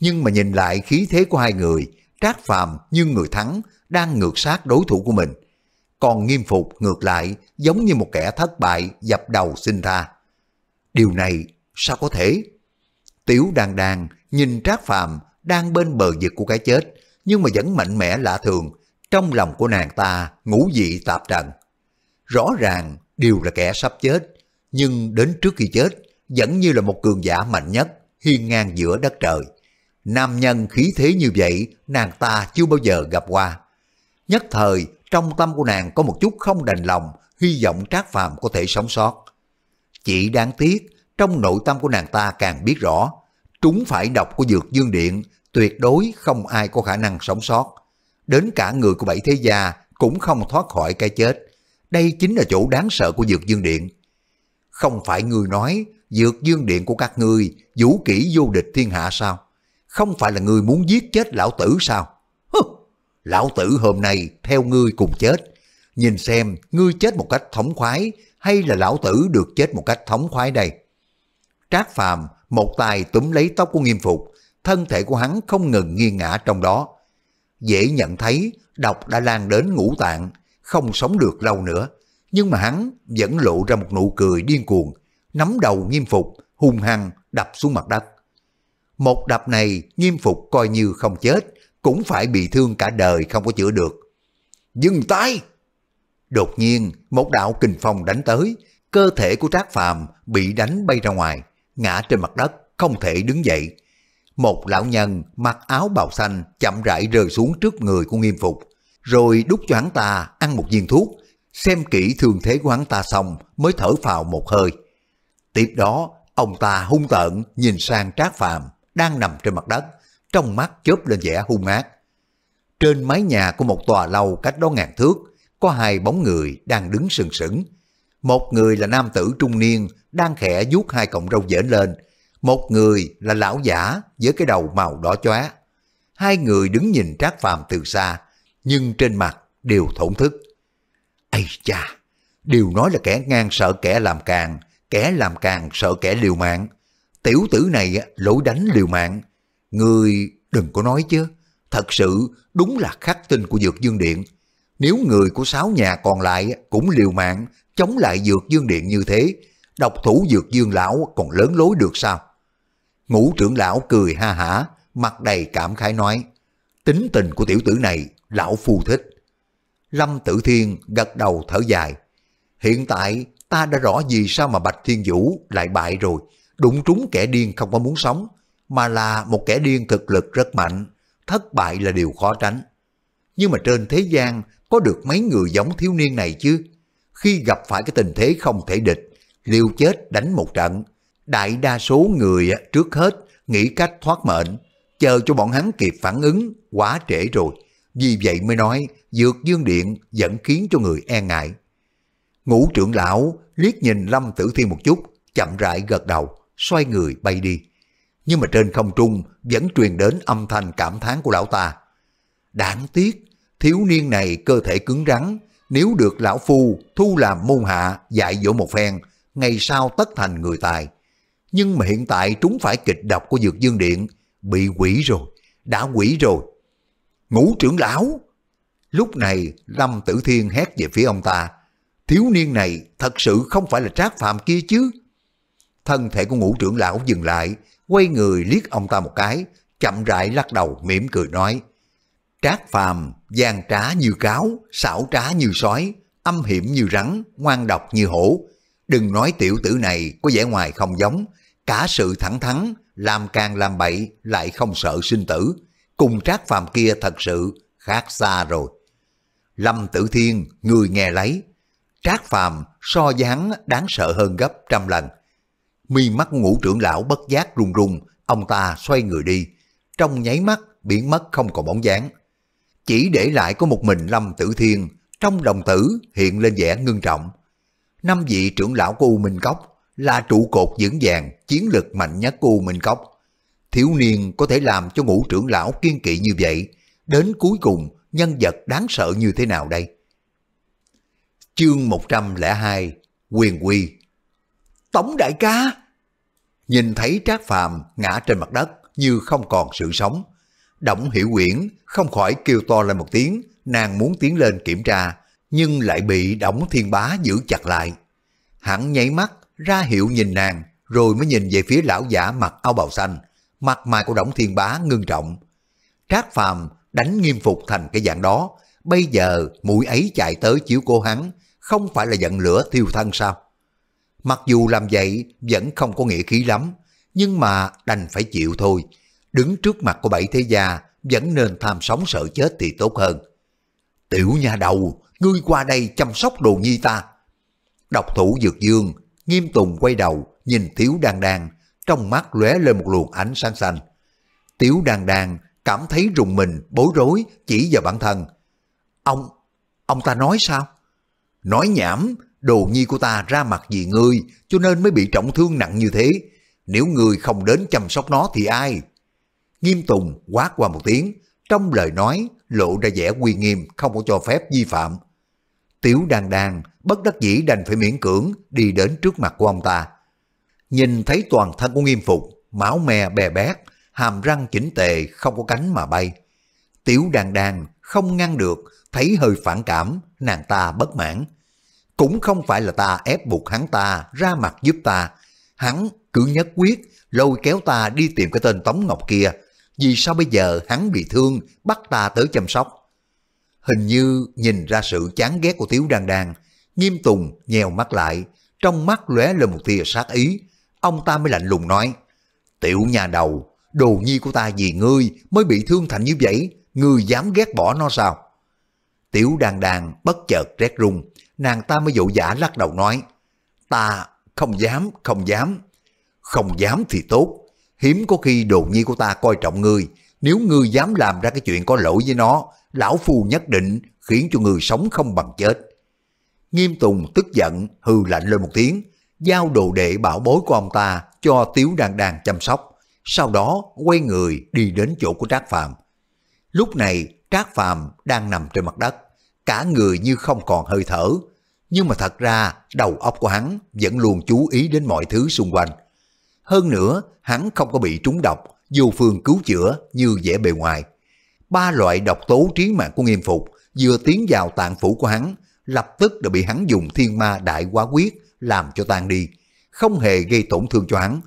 Nhưng mà nhìn lại khí thế của hai người, Trác Phàm như người thắng đang ngược sát đối thủ của mình, còn nghiêm phục ngược lại giống như một kẻ thất bại dập đầu xin tha. Điều này sao có thể? Tiểu đàn đàn nhìn Trác Phàm đang bên bờ vực của cái chết nhưng mà vẫn mạnh mẽ lạ thường trong lòng của nàng ta ngũ dị tạp trần. Rõ ràng đều là kẻ sắp chết nhưng đến trước khi chết vẫn như là một cường giả mạnh nhất hiên ngang giữa đất trời. Nam nhân khí thế như vậy nàng ta chưa bao giờ gặp qua. Nhất thời trong tâm của nàng có một chút không đành lòng, hy vọng Trác Phàm có thể sống sót. Chỉ đáng tiếc, trong nội tâm của nàng ta càng biết rõ, trúng phải độc của dược dương điện, tuyệt đối không ai có khả năng sống sót. Đến cả người của bảy thế gia cũng không thoát khỏi cái chết. Đây chính là chỗ đáng sợ của dược dương điện. Không phải người nói, dược dương điện của các ngươi, vũ kỹ vô địch thiên hạ sao? Không phải là người muốn giết chết lão tử sao? lão tử hôm nay theo ngươi cùng chết. Nhìn xem ngươi chết một cách thống khoái hay là lão tử được chết một cách thống khoái đây. Trác Phàm một tay túm lấy tóc của nghiêm phục, thân thể của hắn không ngừng nghiêng ngã trong đó. Dễ nhận thấy độc đã lan đến ngũ tạng, không sống được lâu nữa. Nhưng mà hắn vẫn lộ ra một nụ cười điên cuồng, nắm đầu nghiêm phục, hung hăng đập xuống mặt đất. Một đập này nghiêm phục coi như không chết, cũng phải bị thương cả đời không có chữa được. Dừng tay! Đột nhiên, một đạo kình phong đánh tới, cơ thể của Trác Phàm bị đánh bay ra ngoài, ngã trên mặt đất, không thể đứng dậy. Một lão nhân mặc áo bào xanh chậm rãi rơi xuống trước người của nghiêm phục, rồi đút cho hắn ta ăn một viên thuốc, xem kỹ thương thế của hắn ta xong mới thở phào một hơi. Tiếp đó, ông ta hung tợn nhìn sang Trác Phàm đang nằm trên mặt đất, trong mắt chớp lên vẻ hung ác. Trên mái nhà của một tòa lâu cách đó ngàn thước, có hai bóng người đang đứng sừng sững. Một người là nam tử trung niên đang khẽ vuốt hai cọng râu dễn lên, một người là lão giả với cái đầu màu đỏ chóa. Hai người đứng nhìn Trác Phàm từ xa, nhưng trên mặt đều thổn thức. Ây cha, đều nói là kẻ ngang sợ kẻ làm càng, kẻ làm càng sợ kẻ liều mạng. Tiểu tử này lỗi đánh liều mạng, Người đừng có nói chứ, thật sự đúng là khắc tinh của Dược Dương Điện. Nếu người của sáu nhà còn lại cũng liều mạng chống lại Dược Dương Điện như thế, độc thủ Dược Dương Lão còn lớn lối được sao? Ngũ trưởng lão cười ha hả, mặt đầy cảm khái nói, tính tình của tiểu tử này lão phu thích. Lâm Tử Thiên gật đầu thở dài. Hiện tại ta đã rõ vì sao mà Bạch Thiên Vũ lại bại rồi, đụng trúng kẻ điên không có muốn sống, mà là một kẻ điên thực lực rất mạnh, thất bại là điều khó tránh. Nhưng mà trên thế gian có được mấy người giống thiếu niên này chứ? Khi gặp phải cái tình thế không thể địch, liều chết đánh một trận, đại đa số người trước hết nghĩ cách thoát mệnh, chờ cho bọn hắn kịp phản ứng, quá trễ rồi. Vì vậy mới nói dược dương điện vẫn khiến cho người e ngại. Ngũ trưởng lão liếc nhìn Lâm Tử Thiên một chút, chậm rãi gật đầu, xoay người bay đi nhưng mà trên không trung vẫn truyền đến âm thanh cảm thán của lão ta. Đáng tiếc, thiếu niên này cơ thể cứng rắn, nếu được lão phu thu làm môn hạ dạy dỗ một phen, ngày sau tất thành người tài. Nhưng mà hiện tại trúng phải kịch độc của dược dương điện, bị quỷ rồi, đã quỷ rồi. Ngũ trưởng lão! Lúc này, Lâm Tử Thiên hét về phía ông ta. Thiếu niên này thật sự không phải là trác phạm kia chứ. Thân thể của ngũ trưởng lão dừng lại, quay người liếc ông ta một cái, chậm rãi lắc đầu mỉm cười nói. Trác phàm, gian trá như cáo, xảo trá như sói, âm hiểm như rắn, ngoan độc như hổ. Đừng nói tiểu tử này có vẻ ngoài không giống, cả sự thẳng thắn, làm càng làm bậy lại không sợ sinh tử. Cùng trác phàm kia thật sự khác xa rồi. Lâm Tử Thiên, người nghe lấy. Trác Phàm so với hắn đáng sợ hơn gấp trăm lần mi mắt ngũ trưởng lão bất giác run run, ông ta xoay người đi. Trong nháy mắt, biến mất không còn bóng dáng. Chỉ để lại có một mình Lâm Tử Thiên, trong đồng tử hiện lên vẻ ngưng trọng. Năm vị trưởng lão của U Minh Cốc là trụ cột vững vàng, chiến lực mạnh nhất của U Minh Cốc. Thiếu niên có thể làm cho ngũ trưởng lão kiên kỵ như vậy, đến cuối cùng nhân vật đáng sợ như thế nào đây? Chương 102 Quyền Quy Tổng đại ca! Nhìn thấy Trác Phàm ngã trên mặt đất như không còn sự sống. Động hiểu quyển không khỏi kêu to lên một tiếng, nàng muốn tiến lên kiểm tra, nhưng lại bị Đổng Thiên Bá giữ chặt lại. Hắn nháy mắt, ra hiệu nhìn nàng, rồi mới nhìn về phía lão giả mặc áo bào xanh, mặt mày của Đổng Thiên Bá ngưng trọng. Trác Phàm đánh nghiêm phục thành cái dạng đó, bây giờ mũi ấy chạy tới chiếu cô hắn, không phải là giận lửa thiêu thân sao? Mặc dù làm vậy vẫn không có nghĩa khí lắm, nhưng mà đành phải chịu thôi. Đứng trước mặt của bảy thế gia vẫn nên tham sống sợ chết thì tốt hơn. Tiểu nhà đầu, ngươi qua đây chăm sóc đồ nhi ta. Độc thủ dược dương, nghiêm tùng quay đầu, nhìn Tiếu Đan Đan, trong mắt lóe lên một luồng ánh sáng xanh. Tiếu Đan Đan cảm thấy rùng mình, bối rối, chỉ vào bản thân. Ông, ông ta nói sao? Nói nhảm, đồ nhi của ta ra mặt vì ngươi, cho nên mới bị trọng thương nặng như thế. Nếu ngươi không đến chăm sóc nó thì ai? Nghiêm Tùng quát qua một tiếng, trong lời nói lộ ra vẻ uy nghiêm không có cho phép vi phạm. Tiểu đàn đàn bất đắc dĩ đành phải miễn cưỡng đi đến trước mặt của ông ta. Nhìn thấy toàn thân của nghiêm phục, máu me bè bét, hàm răng chỉnh tề không có cánh mà bay. Tiểu đàn đàn không ngăn được, thấy hơi phản cảm, nàng ta bất mãn, cũng không phải là ta ép buộc hắn ta ra mặt giúp ta. Hắn cứ nhất quyết lôi kéo ta đi tìm cái tên Tống Ngọc kia. Vì sao bây giờ hắn bị thương bắt ta tới chăm sóc? Hình như nhìn ra sự chán ghét của Tiếu Đan Đan, nghiêm tùng nhèo mắt lại, trong mắt lóe lên một tia sát ý. Ông ta mới lạnh lùng nói, tiểu nhà đầu, đồ nhi của ta vì ngươi mới bị thương thành như vậy, ngươi dám ghét bỏ nó sao? Tiểu đàn đàn bất chợt rét rung, nàng ta mới dỗ dã lắc đầu nói, ta không dám, không dám. Không dám thì tốt, hiếm có khi đồ nhi của ta coi trọng ngươi, nếu ngươi dám làm ra cái chuyện có lỗi với nó, lão phu nhất định khiến cho người sống không bằng chết. Nghiêm Tùng tức giận, hư lạnh lên một tiếng, giao đồ đệ bảo bối của ông ta cho Tiếu Đan Đan chăm sóc, sau đó quay người đi đến chỗ của Trác Phàm. Lúc này Trác Phàm đang nằm trên mặt đất, cả người như không còn hơi thở. Nhưng mà thật ra đầu óc của hắn vẫn luôn chú ý đến mọi thứ xung quanh. Hơn nữa, hắn không có bị trúng độc, dù phương cứu chữa như vẻ bề ngoài. Ba loại độc tố trí mạng của nghiêm phục vừa tiến vào tạng phủ của hắn, lập tức đã bị hắn dùng thiên ma đại quá quyết làm cho tan đi, không hề gây tổn thương cho hắn.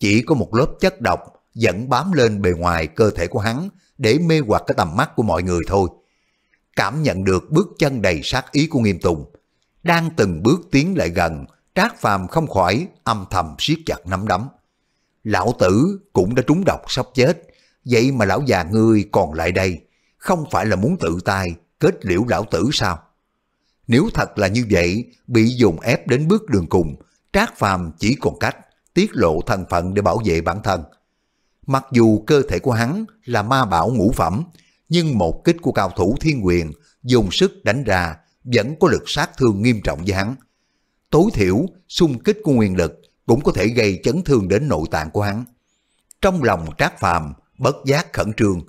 Chỉ có một lớp chất độc vẫn bám lên bề ngoài cơ thể của hắn để mê hoặc cái tầm mắt của mọi người thôi cảm nhận được bước chân đầy sát ý của Nghiêm Tùng. Đang từng bước tiến lại gần, Trác Phàm không khỏi âm thầm siết chặt nắm đấm. Lão tử cũng đã trúng độc sắp chết, vậy mà lão già ngươi còn lại đây, không phải là muốn tự tay kết liễu lão tử sao? Nếu thật là như vậy, bị dùng ép đến bước đường cùng, Trác Phàm chỉ còn cách tiết lộ thân phận để bảo vệ bản thân. Mặc dù cơ thể của hắn là ma bảo ngũ phẩm, nhưng một kích của cao thủ thiên quyền dùng sức đánh ra vẫn có lực sát thương nghiêm trọng với hắn. Tối thiểu, xung kích của nguyên lực cũng có thể gây chấn thương đến nội tạng của hắn. Trong lòng Trác Phàm bất giác khẩn trương,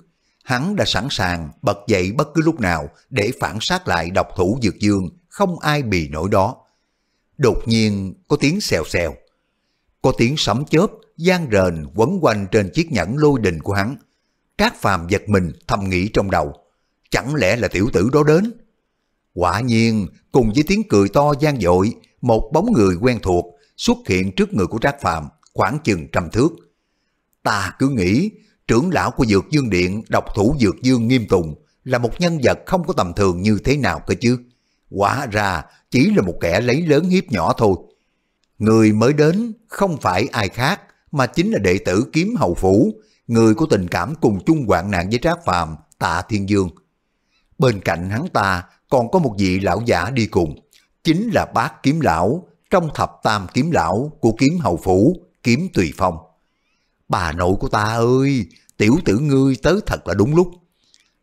hắn đã sẵn sàng bật dậy bất cứ lúc nào để phản sát lại độc thủ Dược Dương, không ai bị nổi đó. Đột nhiên có tiếng xèo xèo, có tiếng sấm chớp gian rền quấn quanh trên chiếc nhẫn lôi đình của hắn, Trác Phàm giật mình thầm nghĩ trong đầu, chẳng lẽ là tiểu tử đó đến? Quả nhiên, cùng với tiếng cười to gian dội, một bóng người quen thuộc xuất hiện trước người của Trác Phàm khoảng chừng trăm thước. Ta cứ nghĩ, trưởng lão của Dược Dương Điện độc thủ Dược Dương Nghiêm Tùng là một nhân vật không có tầm thường như thế nào cơ chứ. Quả ra chỉ là một kẻ lấy lớn hiếp nhỏ thôi. Người mới đến không phải ai khác mà chính là đệ tử kiếm hầu phủ, người có tình cảm cùng chung hoạn nạn với Trác Phàm, Tạ Thiên Dương. Bên cạnh hắn ta còn có một vị lão giả đi cùng, chính là bác kiếm lão trong thập tam kiếm lão của kiếm hầu phủ, kiếm tùy phong. Bà nội của ta ơi, tiểu tử ngươi tới thật là đúng lúc.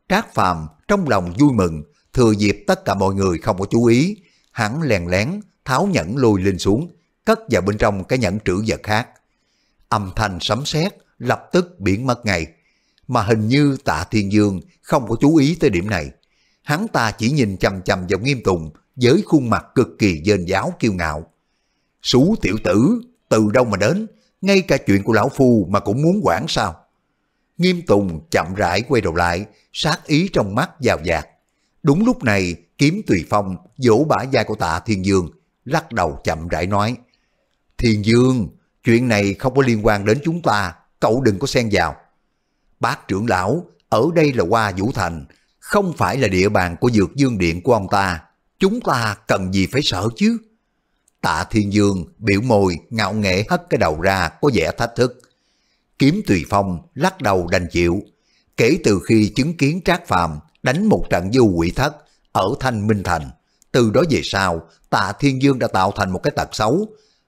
Trác Phàm trong lòng vui mừng, thừa dịp tất cả mọi người không có chú ý, hắn lèn lén tháo nhẫn lôi lên xuống, cất vào bên trong cái nhẫn trữ vật khác. Âm thanh sấm sét lập tức biến mất ngay. Mà hình như tạ Thiên Dương không có chú ý tới điểm này. Hắn ta chỉ nhìn chầm chầm vào nghiêm tùng với khuôn mặt cực kỳ dên giáo kiêu ngạo. Sú tiểu tử, từ đâu mà đến, ngay cả chuyện của lão phu mà cũng muốn quản sao. Nghiêm Tùng chậm rãi quay đầu lại, sát ý trong mắt vào dạt. Đúng lúc này, kiếm tùy phong vỗ bả vai của tạ Thiên Dương, lắc đầu chậm rãi nói. Thiên Dương, chuyện này không có liên quan đến chúng ta, cậu đừng có xen vào. Bác trưởng lão, ở đây là qua Vũ Thành, không phải là địa bàn của dược dương điện của ông ta. Chúng ta cần gì phải sợ chứ? Tạ Thiên Dương biểu môi ngạo nghễ hất cái đầu ra có vẻ thách thức. Kiếm Tùy Phong lắc đầu đành chịu. Kể từ khi chứng kiến Trác Phàm đánh một trận du quỷ thất ở Thanh Minh Thành, từ đó về sau Tạ Thiên Dương đã tạo thành một cái tật xấu,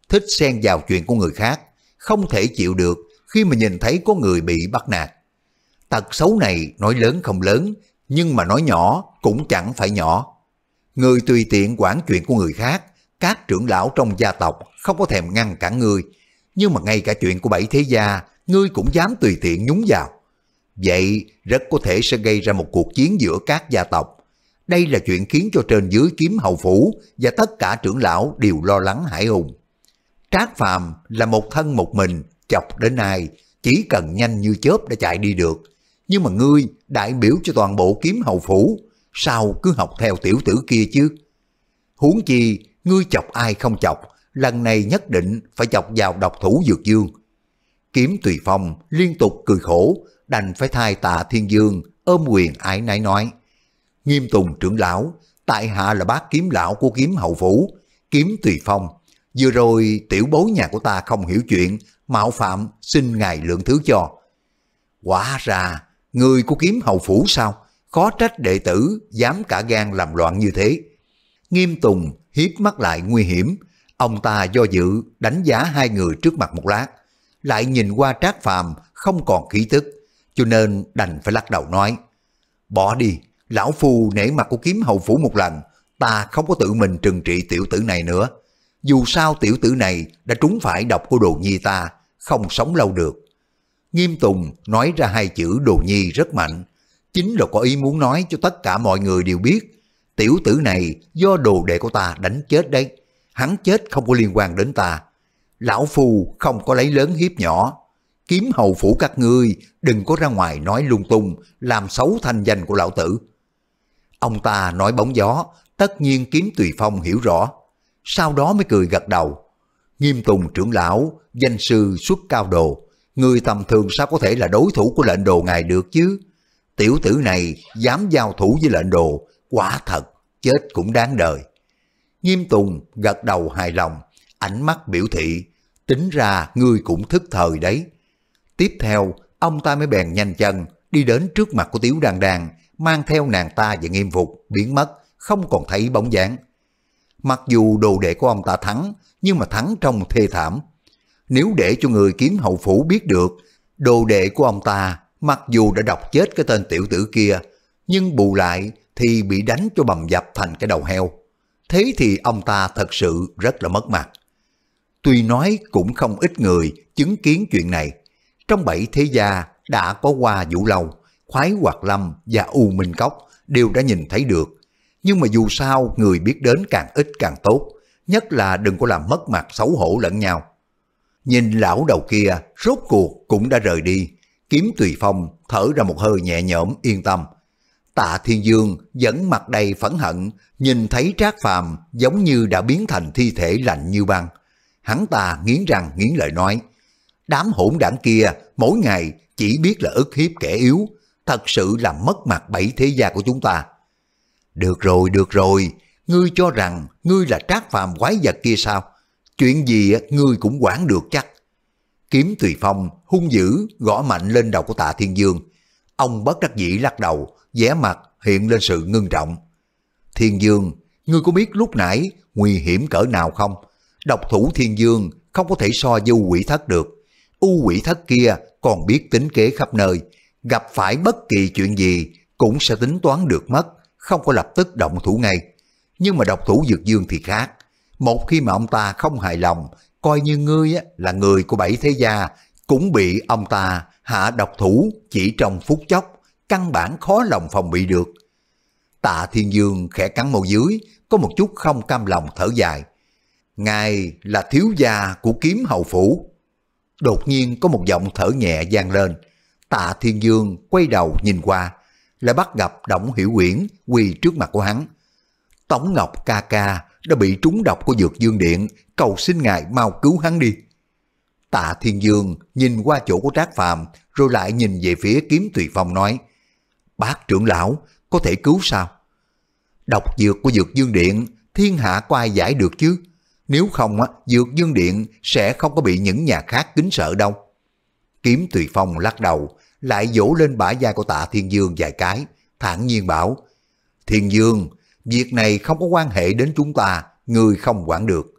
thích xen vào chuyện của người khác, không thể chịu được khi mà nhìn thấy có người bị bắt nạt. Tật xấu này nói lớn không lớn, nhưng mà nói nhỏ cũng chẳng phải nhỏ. Người tùy tiện quản chuyện của người khác, các trưởng lão trong gia tộc không có thèm ngăn cản người, nhưng mà ngay cả chuyện của bảy thế gia, ngươi cũng dám tùy tiện nhúng vào. Vậy rất có thể sẽ gây ra một cuộc chiến giữa các gia tộc. Đây là chuyện khiến cho trên dưới kiếm hầu phủ và tất cả trưởng lão đều lo lắng hải hùng. Trác Phàm là một thân một mình chọc đến nay chỉ cần nhanh như chớp đã chạy đi được. Nhưng mà ngươi đại biểu cho toàn bộ kiếm hầu phủ, sao cứ học theo tiểu tử kia chứ? Huống chi, ngươi chọc ai không chọc, lần này nhất định phải chọc vào độc thủ dược dương. Kiếm Tùy Phong liên tục cười khổ, đành phải thay tạ thiên dương, ôm quyền ái nái nói. Nghiêm tùng trưởng lão, tại hạ là bác kiếm lão của kiếm hậu phủ, kiếm Tùy Phong. Vừa rồi tiểu bối nhà của ta không hiểu chuyện, mạo phạm xin ngài lượng thứ cho. Quả ra, người của kiếm hầu phủ sao? Khó trách đệ tử dám cả gan làm loạn như thế. Nghiêm Tùng hiếp mắt lại nguy hiểm, ông ta do dự đánh giá hai người trước mặt một lát, lại nhìn qua trác phàm không còn khí tức, cho nên đành phải lắc đầu nói. Bỏ đi, lão phu nể mặt của kiếm hầu phủ một lần, ta không có tự mình trừng trị tiểu tử này nữa. Dù sao tiểu tử này đã trúng phải độc của đồ nhi ta, không sống lâu được. Nghiêm Tùng nói ra hai chữ đồ nhi rất mạnh, chính là có ý muốn nói cho tất cả mọi người đều biết, tiểu tử này do đồ đệ của ta đánh chết đấy, hắn chết không có liên quan đến ta. Lão Phu không có lấy lớn hiếp nhỏ, kiếm hầu phủ các ngươi đừng có ra ngoài nói lung tung, làm xấu thanh danh của lão tử. Ông ta nói bóng gió, tất nhiên kiếm tùy phong hiểu rõ, sau đó mới cười gật đầu. Nghiêm Tùng trưởng lão, danh sư xuất cao đồ, người tầm thường sao có thể là đối thủ của lệnh đồ ngài được chứ? Tiểu tử này dám giao thủ với lệnh đồ, quả thật, chết cũng đáng đời. Nghiêm Tùng gật đầu hài lòng, ánh mắt biểu thị, tính ra ngươi cũng thức thời đấy. Tiếp theo, ông ta mới bèn nhanh chân, đi đến trước mặt của Tiểu Đàn Đàn, mang theo nàng ta và nghiêm phục, biến mất, không còn thấy bóng dáng. Mặc dù đồ đệ của ông ta thắng, nhưng mà thắng trong thê thảm. Nếu để cho người kiếm hậu phủ biết được, đồ đệ của ông ta mặc dù đã đọc chết cái tên tiểu tử kia, nhưng bù lại thì bị đánh cho bầm dập thành cái đầu heo. Thế thì ông ta thật sự rất là mất mặt. Tuy nói cũng không ít người chứng kiến chuyện này. Trong bảy thế gia đã có qua Vũ Lâu, Khoái Hoạt Lâm và U Minh Cốc đều đã nhìn thấy được nhưng mà dù sao, người biết đến càng ít càng tốt. Nhất là đừng có làm mất mặt xấu hổ lẫn nhau. Nhìn lão đầu kia, rốt cuộc cũng đã rời đi. Kiếm Tùy Phong thở ra một hơi nhẹ nhõm yên tâm. Tạ Thiên Dương vẫn mặt đầy phẫn hận, nhìn thấy Trác Phàm giống như đã biến thành thi thể lạnh như băng. Hắn ta nghiến răng nghiến lợi nói, đám hỗn đảng kia mỗi ngày chỉ biết là ức hiếp kẻ yếu, thật sự làm mất mặt bảy thế gia của chúng ta. Được rồi, được rồi, ngươi cho rằng ngươi là trác phàm quái vật kia sao? Chuyện gì ngươi cũng quản được chắc. Kiếm Tùy Phong hung dữ gõ mạnh lên đầu của tạ Thiên Dương. Ông bất đắc dĩ lắc đầu, vẻ mặt hiện lên sự ngưng trọng. Thiên Dương, ngươi có biết lúc nãy nguy hiểm cỡ nào không? Độc thủ Thiên Dương không có thể so với u quỷ thất được. U quỷ thất kia còn biết tính kế khắp nơi, gặp phải bất kỳ chuyện gì cũng sẽ tính toán được mất không có lập tức động thủ ngay. Nhưng mà độc thủ dược dương thì khác. Một khi mà ông ta không hài lòng, coi như ngươi là người của bảy thế gia, cũng bị ông ta hạ độc thủ chỉ trong phút chốc, căn bản khó lòng phòng bị được. Tạ Thiên Dương khẽ cắn môi dưới, có một chút không cam lòng thở dài. Ngài là thiếu gia của kiếm hầu phủ. Đột nhiên có một giọng thở nhẹ vang lên. Tạ Thiên Dương quay đầu nhìn qua, lại bắt gặp Đổng Hiểu Quyển quỳ trước mặt của hắn. Tống Ngọc ca ca đã bị trúng độc của dược dương điện, cầu xin ngài mau cứu hắn đi. Tạ Thiên Dương nhìn qua chỗ của Trác Phàm rồi lại nhìn về phía kiếm Tùy Phong nói, Bác trưởng lão có thể cứu sao? Độc dược của dược dương điện thiên hạ có ai giải được chứ? Nếu không, dược dương điện sẽ không có bị những nhà khác kính sợ đâu. Kiếm Tùy Phong lắc đầu, lại vỗ lên bả vai của tạ Thiên Dương vài cái, thản nhiên bảo, Thiên Dương, việc này không có quan hệ đến chúng ta, người không quản được.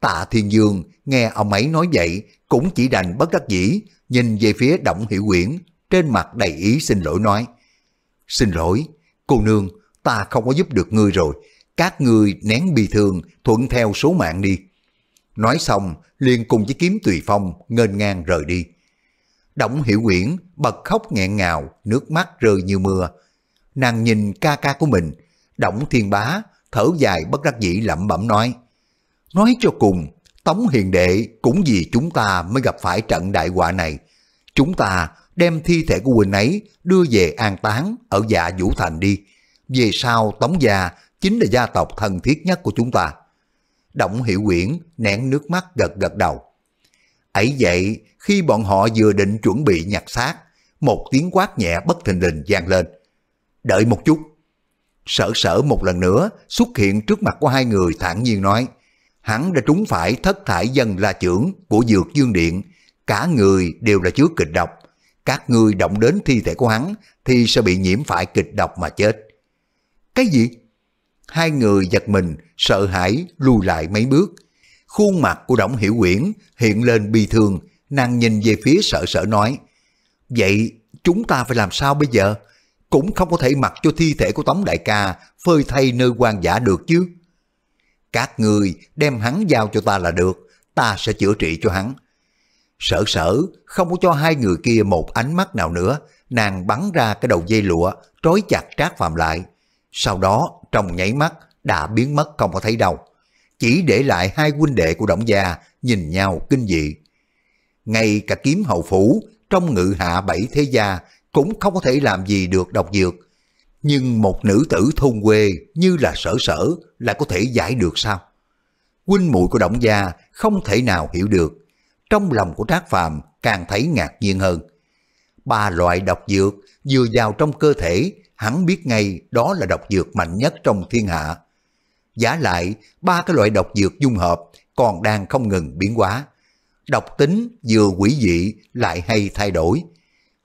Tạ Thiên Dương nghe ông ấy nói vậy cũng chỉ đành bất đắc dĩ, nhìn về phía Động Hiểu Quyển, trên mặt đầy ý xin lỗi nói. Xin lỗi, cô nương, ta không có giúp được ngươi rồi, các ngươi nén bi thương thuận theo số mạng đi. Nói xong, liền cùng với kiếm tùy phong ngênh ngang rời đi. Động Hiểu quyển bật khóc nghẹn ngào, nước mắt rơi như mưa. Nàng nhìn ca ca của mình, Động Thiên Bá thở dài bất đắc dĩ lẩm bẩm nói. Nói cho cùng, Tống Hiền Đệ cũng vì chúng ta mới gặp phải trận đại họa này. Chúng ta đem thi thể của huynh ấy đưa về an táng ở dạ Vũ Thành đi. Về sau Tống Gia chính là gia tộc thân thiết nhất của chúng ta. Động Hiểu Quyển nén nước mắt gật gật đầu ấy vậy, khi bọn họ vừa định chuẩn bị nhặt xác, một tiếng quát nhẹ bất thình lình vang lên. Đợi một chút. Sở sở một lần nữa xuất hiện trước mặt của hai người thản nhiên nói, hắn đã trúng phải thất thải dân la trưởng của dược dương điện, cả người đều là chứa kịch độc. Các ngươi động đến thi thể của hắn thì sẽ bị nhiễm phải kịch độc mà chết. Cái gì? Hai người giật mình, sợ hãi lùi lại mấy bước, Khuôn mặt của Đổng Hiểu Quyển hiện lên bi thương, nàng nhìn về phía sợ sợ nói, Vậy chúng ta phải làm sao bây giờ? Cũng không có thể mặc cho thi thể của Tống Đại ca phơi thay nơi quan giả được chứ. Các người đem hắn giao cho ta là được, ta sẽ chữa trị cho hắn. Sở sở, không có cho hai người kia một ánh mắt nào nữa, nàng bắn ra cái đầu dây lụa, trói chặt trác phàm lại. Sau đó, trong nháy mắt, đã biến mất không có thấy đâu chỉ để lại hai huynh đệ của Động Gia nhìn nhau kinh dị. Ngay cả kiếm hậu phủ trong ngự hạ bảy thế gia cũng không có thể làm gì được độc dược. Nhưng một nữ tử thôn quê như là sở sở là có thể giải được sao? Huynh muội của Động Gia không thể nào hiểu được. Trong lòng của Trác Phàm càng thấy ngạc nhiên hơn. Ba loại độc dược vừa vào trong cơ thể, hắn biết ngay đó là độc dược mạnh nhất trong thiên hạ. Giả lại, ba cái loại độc dược dung hợp còn đang không ngừng biến hóa. Độc tính vừa quỷ dị lại hay thay đổi.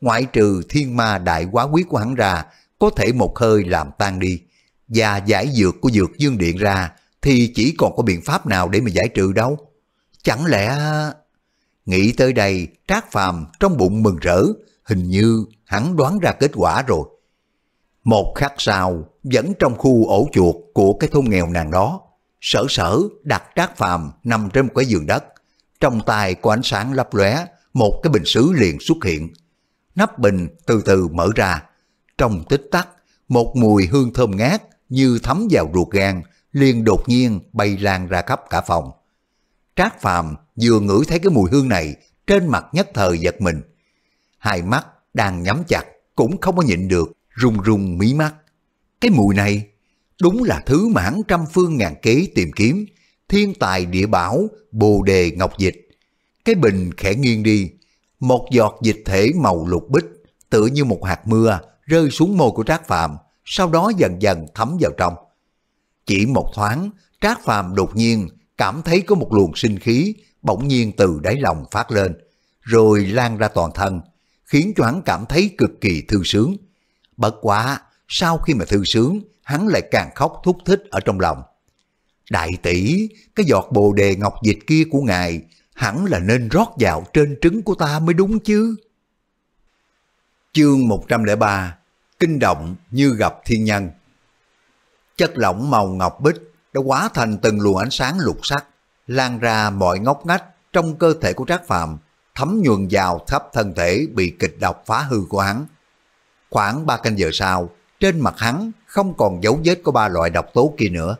Ngoại trừ thiên ma đại quá quyết của hắn ra, có thể một hơi làm tan đi. Và giải dược của dược dương điện ra thì chỉ còn có biện pháp nào để mà giải trừ đâu. Chẳng lẽ... Nghĩ tới đây, Trác Phàm trong bụng mừng rỡ, hình như hắn đoán ra kết quả rồi. Một khắc sau, vẫn trong khu ổ chuột của cái thôn nghèo nàng đó, sở sở đặt trác phàm nằm trên một cái giường đất. Trong tay của ánh sáng lấp lóe, một cái bình sứ liền xuất hiện. Nắp bình từ từ mở ra. Trong tích tắc, một mùi hương thơm ngát như thấm vào ruột gan, liền đột nhiên bay lan ra khắp cả phòng. Trác phàm vừa ngửi thấy cái mùi hương này trên mặt nhất thời giật mình. Hai mắt đang nhắm chặt cũng không có nhịn được rung rung mí mắt. Cái mùi này đúng là thứ mãn trăm phương ngàn kế tìm kiếm, thiên tài địa bảo, bồ đề ngọc dịch. Cái bình khẽ nghiêng đi, một giọt dịch thể màu lục bích, tựa như một hạt mưa rơi xuống môi của Trác Phạm, sau đó dần dần thấm vào trong. Chỉ một thoáng, Trác Phạm đột nhiên cảm thấy có một luồng sinh khí bỗng nhiên từ đáy lòng phát lên, rồi lan ra toàn thân, khiến cho cảm thấy cực kỳ thư sướng. Bất quá, sau khi mà thư sướng, hắn lại càng khóc thúc thích ở trong lòng. Đại tỷ, cái giọt bồ đề ngọc dịch kia của ngài hẳn là nên rót vào trên trứng của ta mới đúng chứ. Chương 103 Kinh động như gặp thiên nhân Chất lỏng màu ngọc bích đã hóa thành từng luồng ánh sáng lục sắc, lan ra mọi ngóc ngách trong cơ thể của Trác phạm thấm nhuần vào khắp thân thể bị kịch độc phá hư của hắn, Khoảng 3 canh giờ sau, trên mặt hắn không còn dấu vết của ba loại độc tố kia nữa.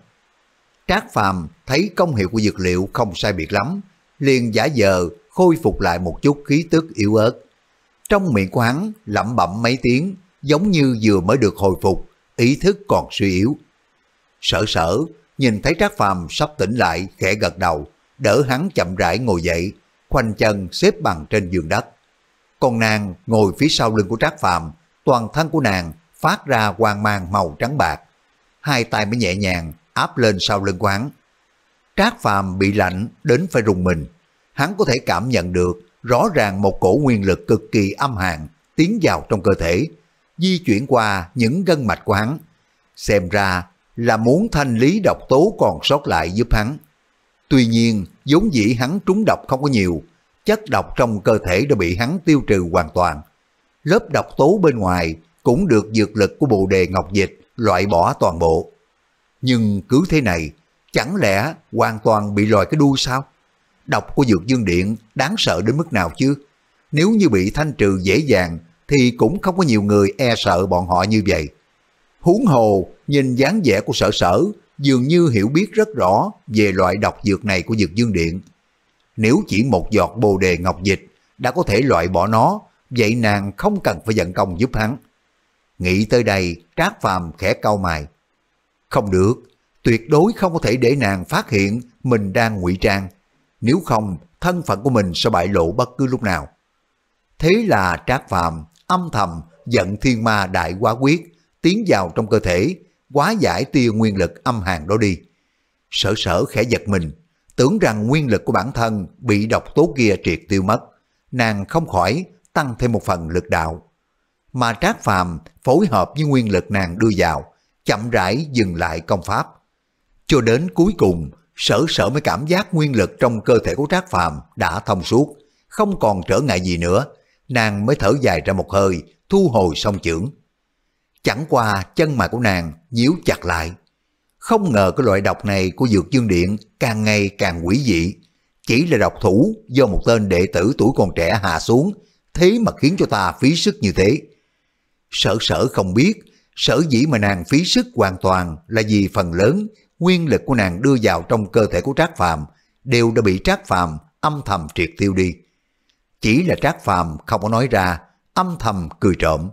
Trác Phàm thấy công hiệu của dược liệu không sai biệt lắm, liền giả giờ khôi phục lại một chút khí tức yếu ớt. Trong miệng của hắn lẩm bẩm mấy tiếng, giống như vừa mới được hồi phục, ý thức còn suy yếu. Sở sở, nhìn thấy Trác Phàm sắp tỉnh lại, khẽ gật đầu, đỡ hắn chậm rãi ngồi dậy, khoanh chân xếp bằng trên giường đất. Còn nàng ngồi phía sau lưng của Trác Phàm toàn thân của nàng phát ra quang mang màu trắng bạc. Hai tay mới nhẹ nhàng áp lên sau lưng quán. Trác Phàm bị lạnh đến phải rùng mình. Hắn có thể cảm nhận được rõ ràng một cổ nguyên lực cực kỳ âm hàn tiến vào trong cơ thể, di chuyển qua những gân mạch của hắn. Xem ra là muốn thanh lý độc tố còn sót lại giúp hắn. Tuy nhiên, vốn dĩ hắn trúng độc không có nhiều, chất độc trong cơ thể đã bị hắn tiêu trừ hoàn toàn lớp độc tố bên ngoài cũng được dược lực của bồ đề ngọc dịch loại bỏ toàn bộ. Nhưng cứ thế này, chẳng lẽ hoàn toàn bị lòi cái đuôi sao? Độc của dược dương điện đáng sợ đến mức nào chứ? Nếu như bị thanh trừ dễ dàng thì cũng không có nhiều người e sợ bọn họ như vậy. Huống hồ, nhìn dáng vẻ của sở sở, dường như hiểu biết rất rõ về loại độc dược này của dược dương điện. Nếu chỉ một giọt bồ đề ngọc dịch đã có thể loại bỏ nó, vậy nàng không cần phải giận công giúp hắn. Nghĩ tới đây, Trác Phàm khẽ cau mày. Không được, tuyệt đối không có thể để nàng phát hiện mình đang ngụy trang. Nếu không, thân phận của mình sẽ bại lộ bất cứ lúc nào. Thế là Trác Phàm âm thầm giận thiên ma đại quá quyết, tiến vào trong cơ thể, quá giải tiêu nguyên lực âm hàng đó đi. Sở sở khẽ giật mình, tưởng rằng nguyên lực của bản thân bị độc tố kia triệt tiêu mất. Nàng không khỏi tăng thêm một phần lực đạo. Mà Trác Phàm phối hợp với nguyên lực nàng đưa vào, chậm rãi dừng lại công pháp. Cho đến cuối cùng, sở sở mới cảm giác nguyên lực trong cơ thể của Trác Phàm đã thông suốt, không còn trở ngại gì nữa, nàng mới thở dài ra một hơi, thu hồi song chưởng. Chẳng qua chân mày của nàng nhíu chặt lại. Không ngờ cái loại độc này của dược dương điện càng ngày càng quỷ dị. Chỉ là độc thủ do một tên đệ tử tuổi còn trẻ hạ xuống thế mà khiến cho ta phí sức như thế. Sở sở không biết, sở dĩ mà nàng phí sức hoàn toàn là vì phần lớn nguyên lực của nàng đưa vào trong cơ thể của Trác Phàm đều đã bị Trác Phàm âm thầm triệt tiêu đi. Chỉ là Trác Phàm không có nói ra, âm thầm cười trộm.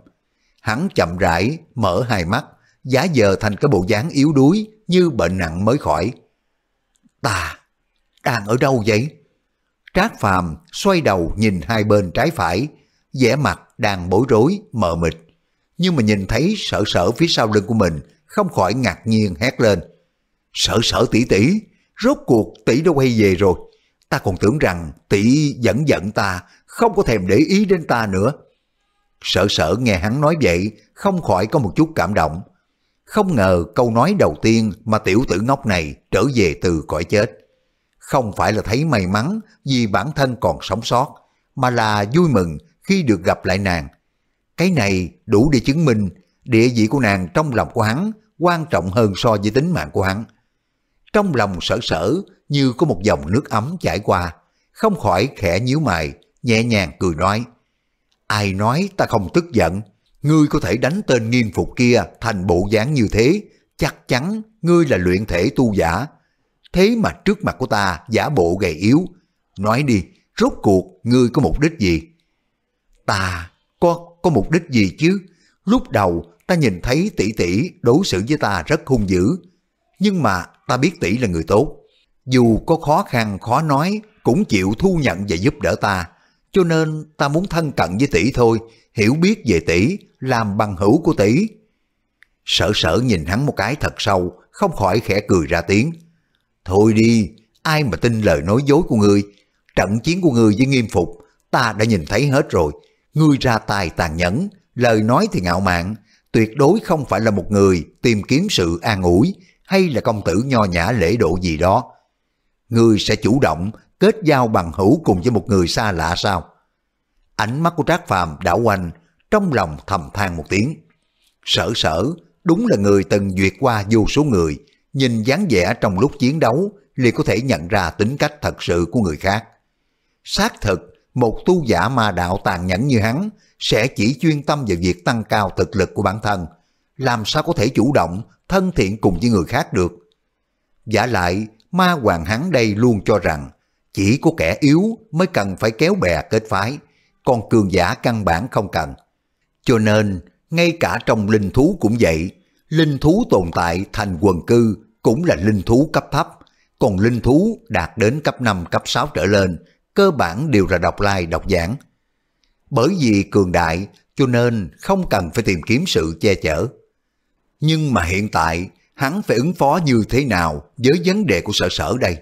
Hắn chậm rãi mở hai mắt, giá giờ thành cái bộ dáng yếu đuối như bệnh nặng mới khỏi. Ta đang ở đâu vậy? Trác Phàm xoay đầu nhìn hai bên trái phải, vẻ mặt đang bối rối, mờ mịt. Nhưng mà nhìn thấy sở sở phía sau lưng của mình, không khỏi ngạc nhiên hét lên. Sở sở tỷ tỷ, rốt cuộc tỷ đã quay về rồi. Ta còn tưởng rằng tỷ giận giận ta, không có thèm để ý đến ta nữa. Sở sở nghe hắn nói vậy, không khỏi có một chút cảm động. Không ngờ câu nói đầu tiên mà tiểu tử ngốc này trở về từ cõi chết không phải là thấy may mắn vì bản thân còn sống sót, mà là vui mừng khi được gặp lại nàng. Cái này đủ để chứng minh địa vị của nàng trong lòng của hắn quan trọng hơn so với tính mạng của hắn. Trong lòng sở sở như có một dòng nước ấm chảy qua, không khỏi khẽ nhíu mày, nhẹ nhàng cười nói. Ai nói ta không tức giận, ngươi có thể đánh tên nghiêm phục kia thành bộ dáng như thế, chắc chắn ngươi là luyện thể tu giả, thế mà trước mặt của ta giả bộ gầy yếu. Nói đi, rốt cuộc ngươi có mục đích gì? Ta có có mục đích gì chứ? Lúc đầu ta nhìn thấy tỷ tỷ đối xử với ta rất hung dữ, nhưng mà ta biết tỷ là người tốt. Dù có khó khăn khó nói cũng chịu thu nhận và giúp đỡ ta, cho nên ta muốn thân cận với tỷ thôi, hiểu biết về tỷ, làm bằng hữu của tỷ. Sở sở nhìn hắn một cái thật sâu, không khỏi khẽ cười ra tiếng. Thôi đi, ai mà tin lời nói dối của ngươi. Trận chiến của ngươi với nghiêm phục, ta đã nhìn thấy hết rồi. Ngươi ra tài tàn nhẫn, lời nói thì ngạo mạn, tuyệt đối không phải là một người tìm kiếm sự an ủi hay là công tử nho nhã lễ độ gì đó. Ngươi sẽ chủ động kết giao bằng hữu cùng với một người xa lạ sao? Ánh mắt của Trác Phàm đảo quanh, trong lòng thầm than một tiếng. Sở sở, đúng là người từng duyệt qua vô số người, Nhìn dáng vẻ trong lúc chiến đấu, liền có thể nhận ra tính cách thật sự của người khác. Xác thực, một tu giả ma đạo tàn nhẫn như hắn sẽ chỉ chuyên tâm vào việc tăng cao thực lực của bản thân, làm sao có thể chủ động, thân thiện cùng với người khác được. Giả lại, ma hoàng hắn đây luôn cho rằng chỉ có kẻ yếu mới cần phải kéo bè kết phái, còn cường giả căn bản không cần. Cho nên, ngay cả trong linh thú cũng vậy, linh thú tồn tại thành quần cư cũng là linh thú cấp thấp, còn linh thú đạt đến cấp 5, cấp 6 trở lên, cơ bản đều là độc lai, like, độc giảng. Bởi vì cường đại, cho nên không cần phải tìm kiếm sự che chở. Nhưng mà hiện tại, hắn phải ứng phó như thế nào với vấn đề của sở sở đây?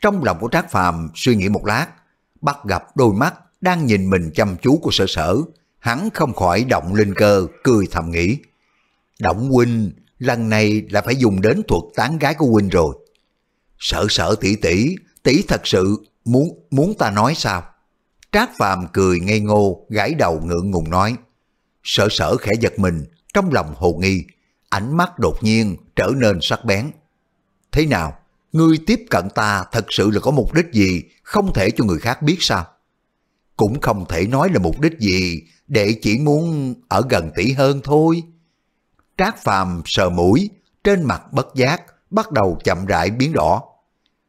Trong lòng của Trác Phàm suy nghĩ một lát, bắt gặp đôi mắt đang nhìn mình chăm chú của sở sở, hắn không khỏi động lên cơ, cười thầm nghĩ. Động huynh, lần này là phải dùng đến thuật tán gái của huynh rồi. Sợ sợ tỷ tỷ, tỷ thật sự muốn muốn ta nói sao? Trác Phàm cười ngây ngô, gãi đầu ngượng ngùng nói. Sợ sợ khẽ giật mình, trong lòng hồ nghi, ánh mắt đột nhiên trở nên sắc bén. Thế nào, ngươi tiếp cận ta thật sự là có mục đích gì, không thể cho người khác biết sao? Cũng không thể nói là mục đích gì, để chỉ muốn ở gần tỷ hơn thôi. Trác phàm sờ mũi, trên mặt bất giác, bắt đầu chậm rãi biến đỏ.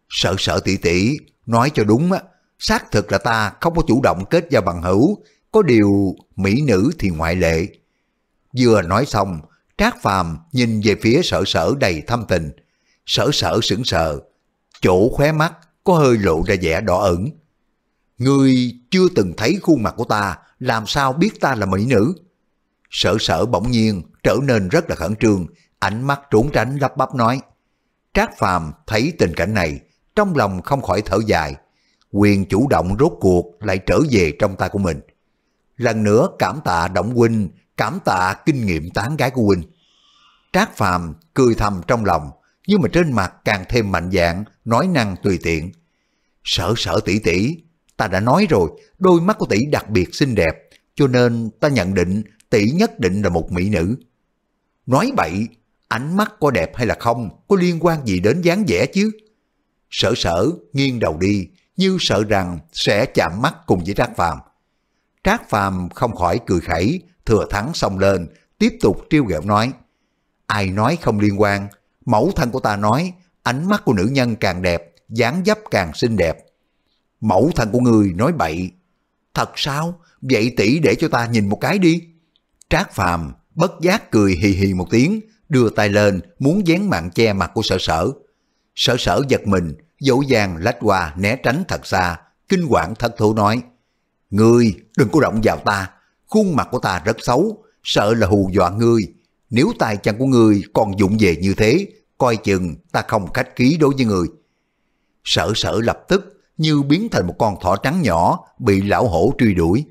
Sợ sợ tỷ tỷ, nói cho đúng á, xác thực là ta không có chủ động kết giao bằng hữu, có điều mỹ nữ thì ngoại lệ. Vừa nói xong, Trác Phàm nhìn về phía sở sở đầy thâm tình. Sở sở sững sờ, chỗ khóe mắt có hơi lộ ra vẻ đỏ ẩn. Ngươi chưa từng thấy khuôn mặt của ta, làm sao biết ta là mỹ nữ? Sở sở bỗng nhiên trở nên rất là khẩn trương, ánh mắt trốn tránh lắp bắp nói. Trác Phàm thấy tình cảnh này, trong lòng không khỏi thở dài. Quyền chủ động rốt cuộc lại trở về trong tay của mình. Lần nữa cảm tạ Động Huynh, cảm tạ kinh nghiệm tán gái của Huynh. Trác Phàm cười thầm trong lòng, nhưng mà trên mặt càng thêm mạnh dạn, nói năng tùy tiện. Sở sở tỷ tỷ, ta đã nói rồi, đôi mắt của tỷ đặc biệt xinh đẹp, cho nên ta nhận định tỷ nhất định là một mỹ nữ. Nói bậy, ánh mắt có đẹp hay là không có liên quan gì đến dáng vẻ chứ. Sở sở nghiêng đầu đi như sợ rằng sẽ chạm mắt cùng với Trác Phàm. Trác Phàm không khỏi cười khẩy, thừa thắng xông lên, tiếp tục trêu ghẹo nói. Ai nói không liên quan, mẫu thân của ta nói, ánh mắt của nữ nhân càng đẹp, dáng dấp càng xinh đẹp. Mẫu thân của người nói bậy. Thật sao? Vậy tỷ để cho ta nhìn một cái đi. Trác Phàm bất giác cười hì hì một tiếng, đưa tay lên muốn dán mạng che mặt của sở sở. Sở sở giật mình, dỗ dàng lách qua né tránh thật xa, kinh quản thất thú nói. Ngươi đừng có động vào ta, khuôn mặt của ta rất xấu, sợ là hù dọa ngươi. Nếu tài chân của ngươi còn dụng về như thế, coi chừng ta không khách ký đối với người. Sở sở lập tức như biến thành một con thỏ trắng nhỏ bị lão hổ truy đuổi.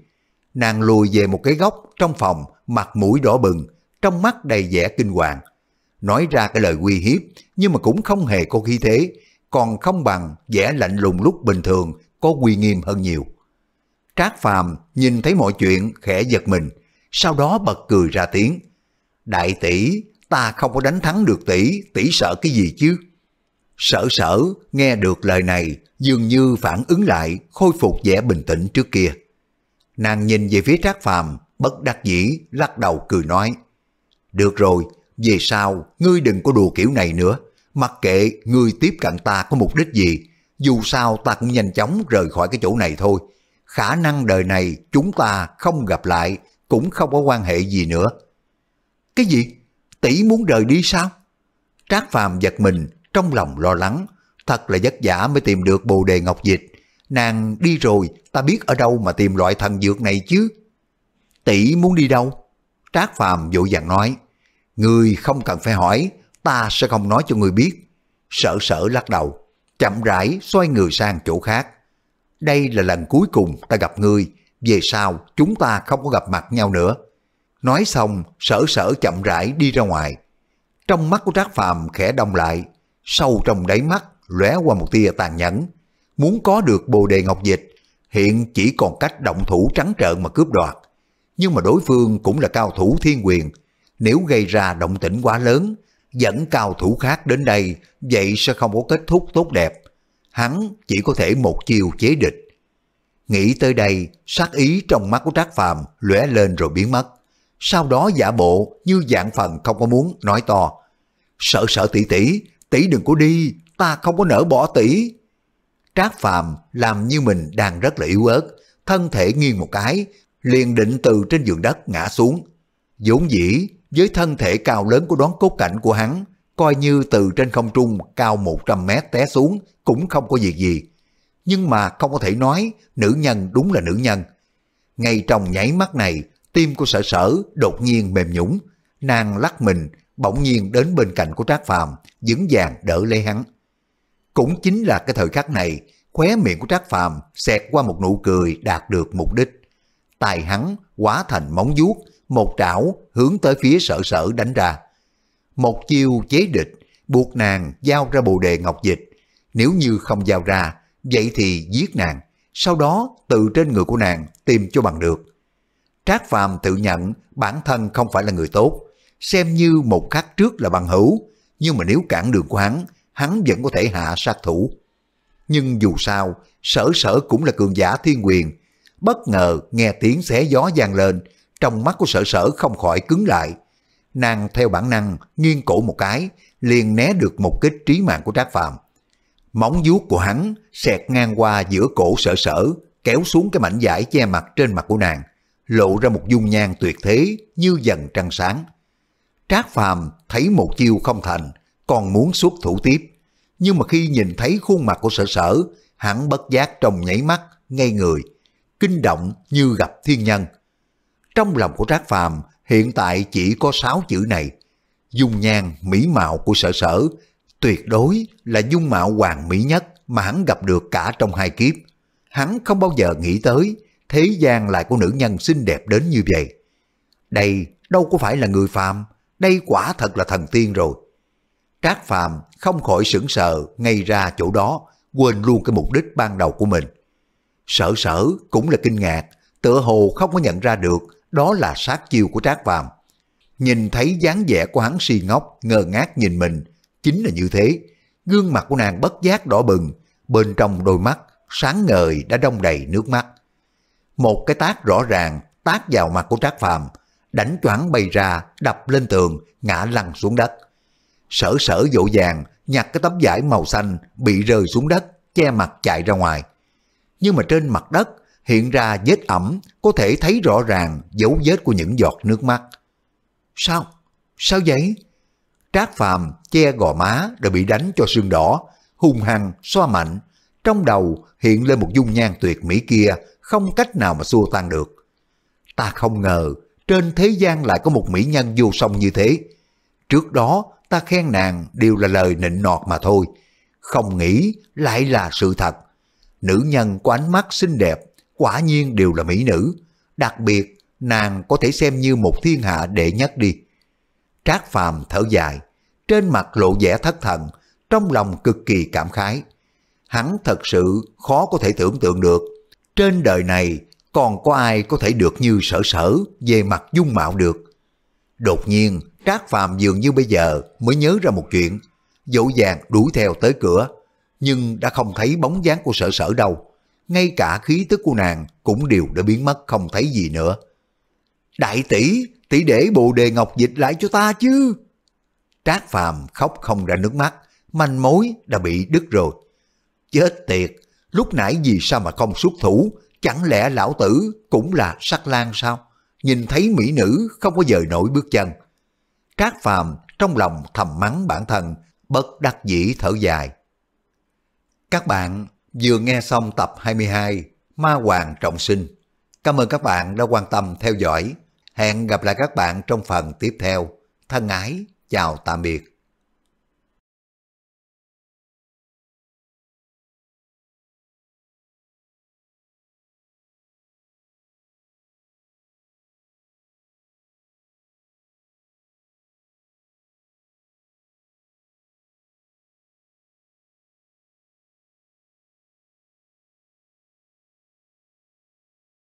Nàng lùi về một cái góc trong phòng mặt mũi đỏ bừng, trong mắt đầy vẻ kinh hoàng. Nói ra cái lời uy hiếp, nhưng mà cũng không hề có khí thế, còn không bằng vẻ lạnh lùng lúc bình thường, có uy nghiêm hơn nhiều. Trác Phàm nhìn thấy mọi chuyện khẽ giật mình, sau đó bật cười ra tiếng. Đại tỷ, ta không có đánh thắng được tỷ, tỷ sợ cái gì chứ? Sở sở nghe được lời này dường như phản ứng lại khôi phục vẻ bình tĩnh trước kia. Nàng nhìn về phía Trác Phàm bất đắc dĩ lắc đầu cười nói. Được rồi, về sau ngươi đừng có đùa kiểu này nữa. Mặc kệ ngươi tiếp cận ta có mục đích gì, dù sao ta cũng nhanh chóng rời khỏi cái chỗ này thôi. Khả năng đời này chúng ta không gặp lại, cũng không có quan hệ gì nữa. Cái gì? Tỷ muốn rời đi sao? Trác Phàm giật mình, trong lòng lo lắng. Thật là vất vả mới tìm được bồ đề ngọc dịch. Nàng đi rồi, ta biết ở đâu mà tìm loại thần dược này chứ tỷ muốn đi đâu? Trác Phàm vội vàng nói, người không cần phải hỏi, ta sẽ không nói cho người biết. Sở sở lắc đầu, chậm rãi xoay người sang chỗ khác. Đây là lần cuối cùng ta gặp ngươi, về sau chúng ta không có gặp mặt nhau nữa. Nói xong, sở sở chậm rãi đi ra ngoài. Trong mắt của Trác Phàm khẽ đông lại, sâu trong đáy mắt lóe qua một tia tàn nhẫn. Muốn có được bồ đề ngọc dịch, hiện chỉ còn cách động thủ trắng trợn mà cướp đoạt nhưng mà đối phương cũng là cao thủ thiên quyền. Nếu gây ra động tĩnh quá lớn, dẫn cao thủ khác đến đây, vậy sẽ không có kết thúc tốt đẹp. Hắn chỉ có thể một chiều chế địch. Nghĩ tới đây, sát ý trong mắt của Trác Phàm lóe lên rồi biến mất. Sau đó giả bộ như dạng phần không có muốn nói to. Sợ sợ tỷ tỷ, tỷ đừng có đi, ta không có nỡ bỏ tỷ. Trác Phàm làm như mình đang rất là yếu ớt, thân thể nghiêng một cái, liền định từ trên giường đất ngã xuống. vốn dĩ, với thân thể cao lớn của đón cốt cảnh của hắn, coi như từ trên không trung cao 100 mét té xuống cũng không có việc gì. Nhưng mà không có thể nói nữ nhân đúng là nữ nhân. Ngay trong nháy mắt này, tim của sở sở đột nhiên mềm nhũng. Nàng lắc mình, bỗng nhiên đến bên cạnh của Trác Phàm vững vàng đỡ lấy hắn. Cũng chính là cái thời khắc này, khóe miệng của Trác Phàm xẹt qua một nụ cười đạt được mục đích tay hắn quá thành móng vuốt, một trảo hướng tới phía sở sở đánh ra. Một chiêu chế địch, buộc nàng giao ra bồ đề ngọc dịch. Nếu như không giao ra, vậy thì giết nàng, sau đó từ trên người của nàng tìm cho bằng được. Trác Phàm tự nhận bản thân không phải là người tốt, xem như một khắc trước là bằng hữu, nhưng mà nếu cản đường của hắn, hắn vẫn có thể hạ sát thủ. Nhưng dù sao, sở sở cũng là cường giả thiên quyền, bất ngờ nghe tiếng xé gió vang lên, trong mắt của sở sở không khỏi cứng lại. Nàng theo bản năng nghiêng cổ một cái, liền né được một kích trí mạng của Trác phạm Móng vuốt của hắn xẹt ngang qua giữa cổ sở sở, kéo xuống cái mảnh vải che mặt trên mặt của nàng, lộ ra một dung nhan tuyệt thế như dần trăng sáng. Trác Phàm thấy một chiêu không thành, còn muốn xuất thủ tiếp, nhưng mà khi nhìn thấy khuôn mặt của sở sở, hắn bất giác trong nhảy mắt, ngây người, kinh động như gặp thiên nhân. Trong lòng của Trác Phàm hiện tại chỉ có sáu chữ này. Dung nhan mỹ mạo của sở sở tuyệt đối là dung mạo hoàng mỹ nhất mà hắn gặp được cả trong hai kiếp. Hắn không bao giờ nghĩ tới thế gian lại có nữ nhân xinh đẹp đến như vậy. Đây đâu có phải là người phàm, đây quả thật là thần tiên rồi. Trác phàm không khỏi sững sờ ngay ra chỗ đó, quên luôn cái mục đích ban đầu của mình. Sở sở cũng là kinh ngạc, tựa hồ không có nhận ra được đó là sát chiêu của Trác Phàm. Nhìn thấy dáng vẻ của hắn si ngốc, ngơ ngác nhìn mình, chính là như thế. Gương mặt của nàng bất giác đỏ bừng, bên trong đôi mắt sáng ngời đã đông đầy nước mắt. Một cái tác rõ ràng tác vào mặt của Trác Phàm, đánh choáng bay ra, đập lên tường, ngã lăn xuống đất. Sở sở dỗ dàng nhặt cái tấm vải màu xanh bị rơi xuống đất, che mặt chạy ra ngoài nhưng mà trên mặt đất hiện ra vết ẩm có thể thấy rõ ràng dấu vết của những giọt nước mắt. Sao? Sao vậy? Trác Phàm che gò má đã bị đánh cho sưng đỏ, hung hăng, xoa mạnh. Trong đầu hiện lên một dung nhan tuyệt mỹ kia không cách nào mà xua tan được. Ta không ngờ trên thế gian lại có một mỹ nhân vô song như thế. Trước đó ta khen nàng đều là lời nịnh nọt mà thôi. Không nghĩ lại là sự thật nữ nhân có ánh mắt xinh đẹp, quả nhiên đều là mỹ nữ. Đặc biệt, nàng có thể xem như một thiên hạ đệ nhất đi. Trác Phàm thở dài, trên mặt lộ vẻ thất thần, trong lòng cực kỳ cảm khái. Hắn thật sự khó có thể tưởng tượng được, trên đời này còn có ai có thể được như sở sở về mặt dung mạo được. Đột nhiên, Trác Phàm dường như bây giờ mới nhớ ra một chuyện, dỗ dàng đuổi theo tới cửa, nhưng đã không thấy bóng dáng của sở sở đâu. Ngay cả khí tức của nàng cũng đều đã biến mất không thấy gì nữa. Đại tỷ, tỷ để bồ đề ngọc dịch lại cho ta chứ. Trác phàm khóc không ra nước mắt, manh mối đã bị đứt rồi. Chết tiệt, lúc nãy vì sao mà không xuất thủ, chẳng lẽ lão tử cũng là sắc lan sao? Nhìn thấy mỹ nữ không có dời nổi bước chân. Trác phàm trong lòng thầm mắng bản thân, bất đắc dĩ thở dài. Các bạn vừa nghe xong tập 22 Ma Hoàng Trọng Sinh. Cảm ơn các bạn đã quan tâm theo dõi. Hẹn gặp lại các bạn trong phần tiếp theo. Thân ái, chào tạm biệt.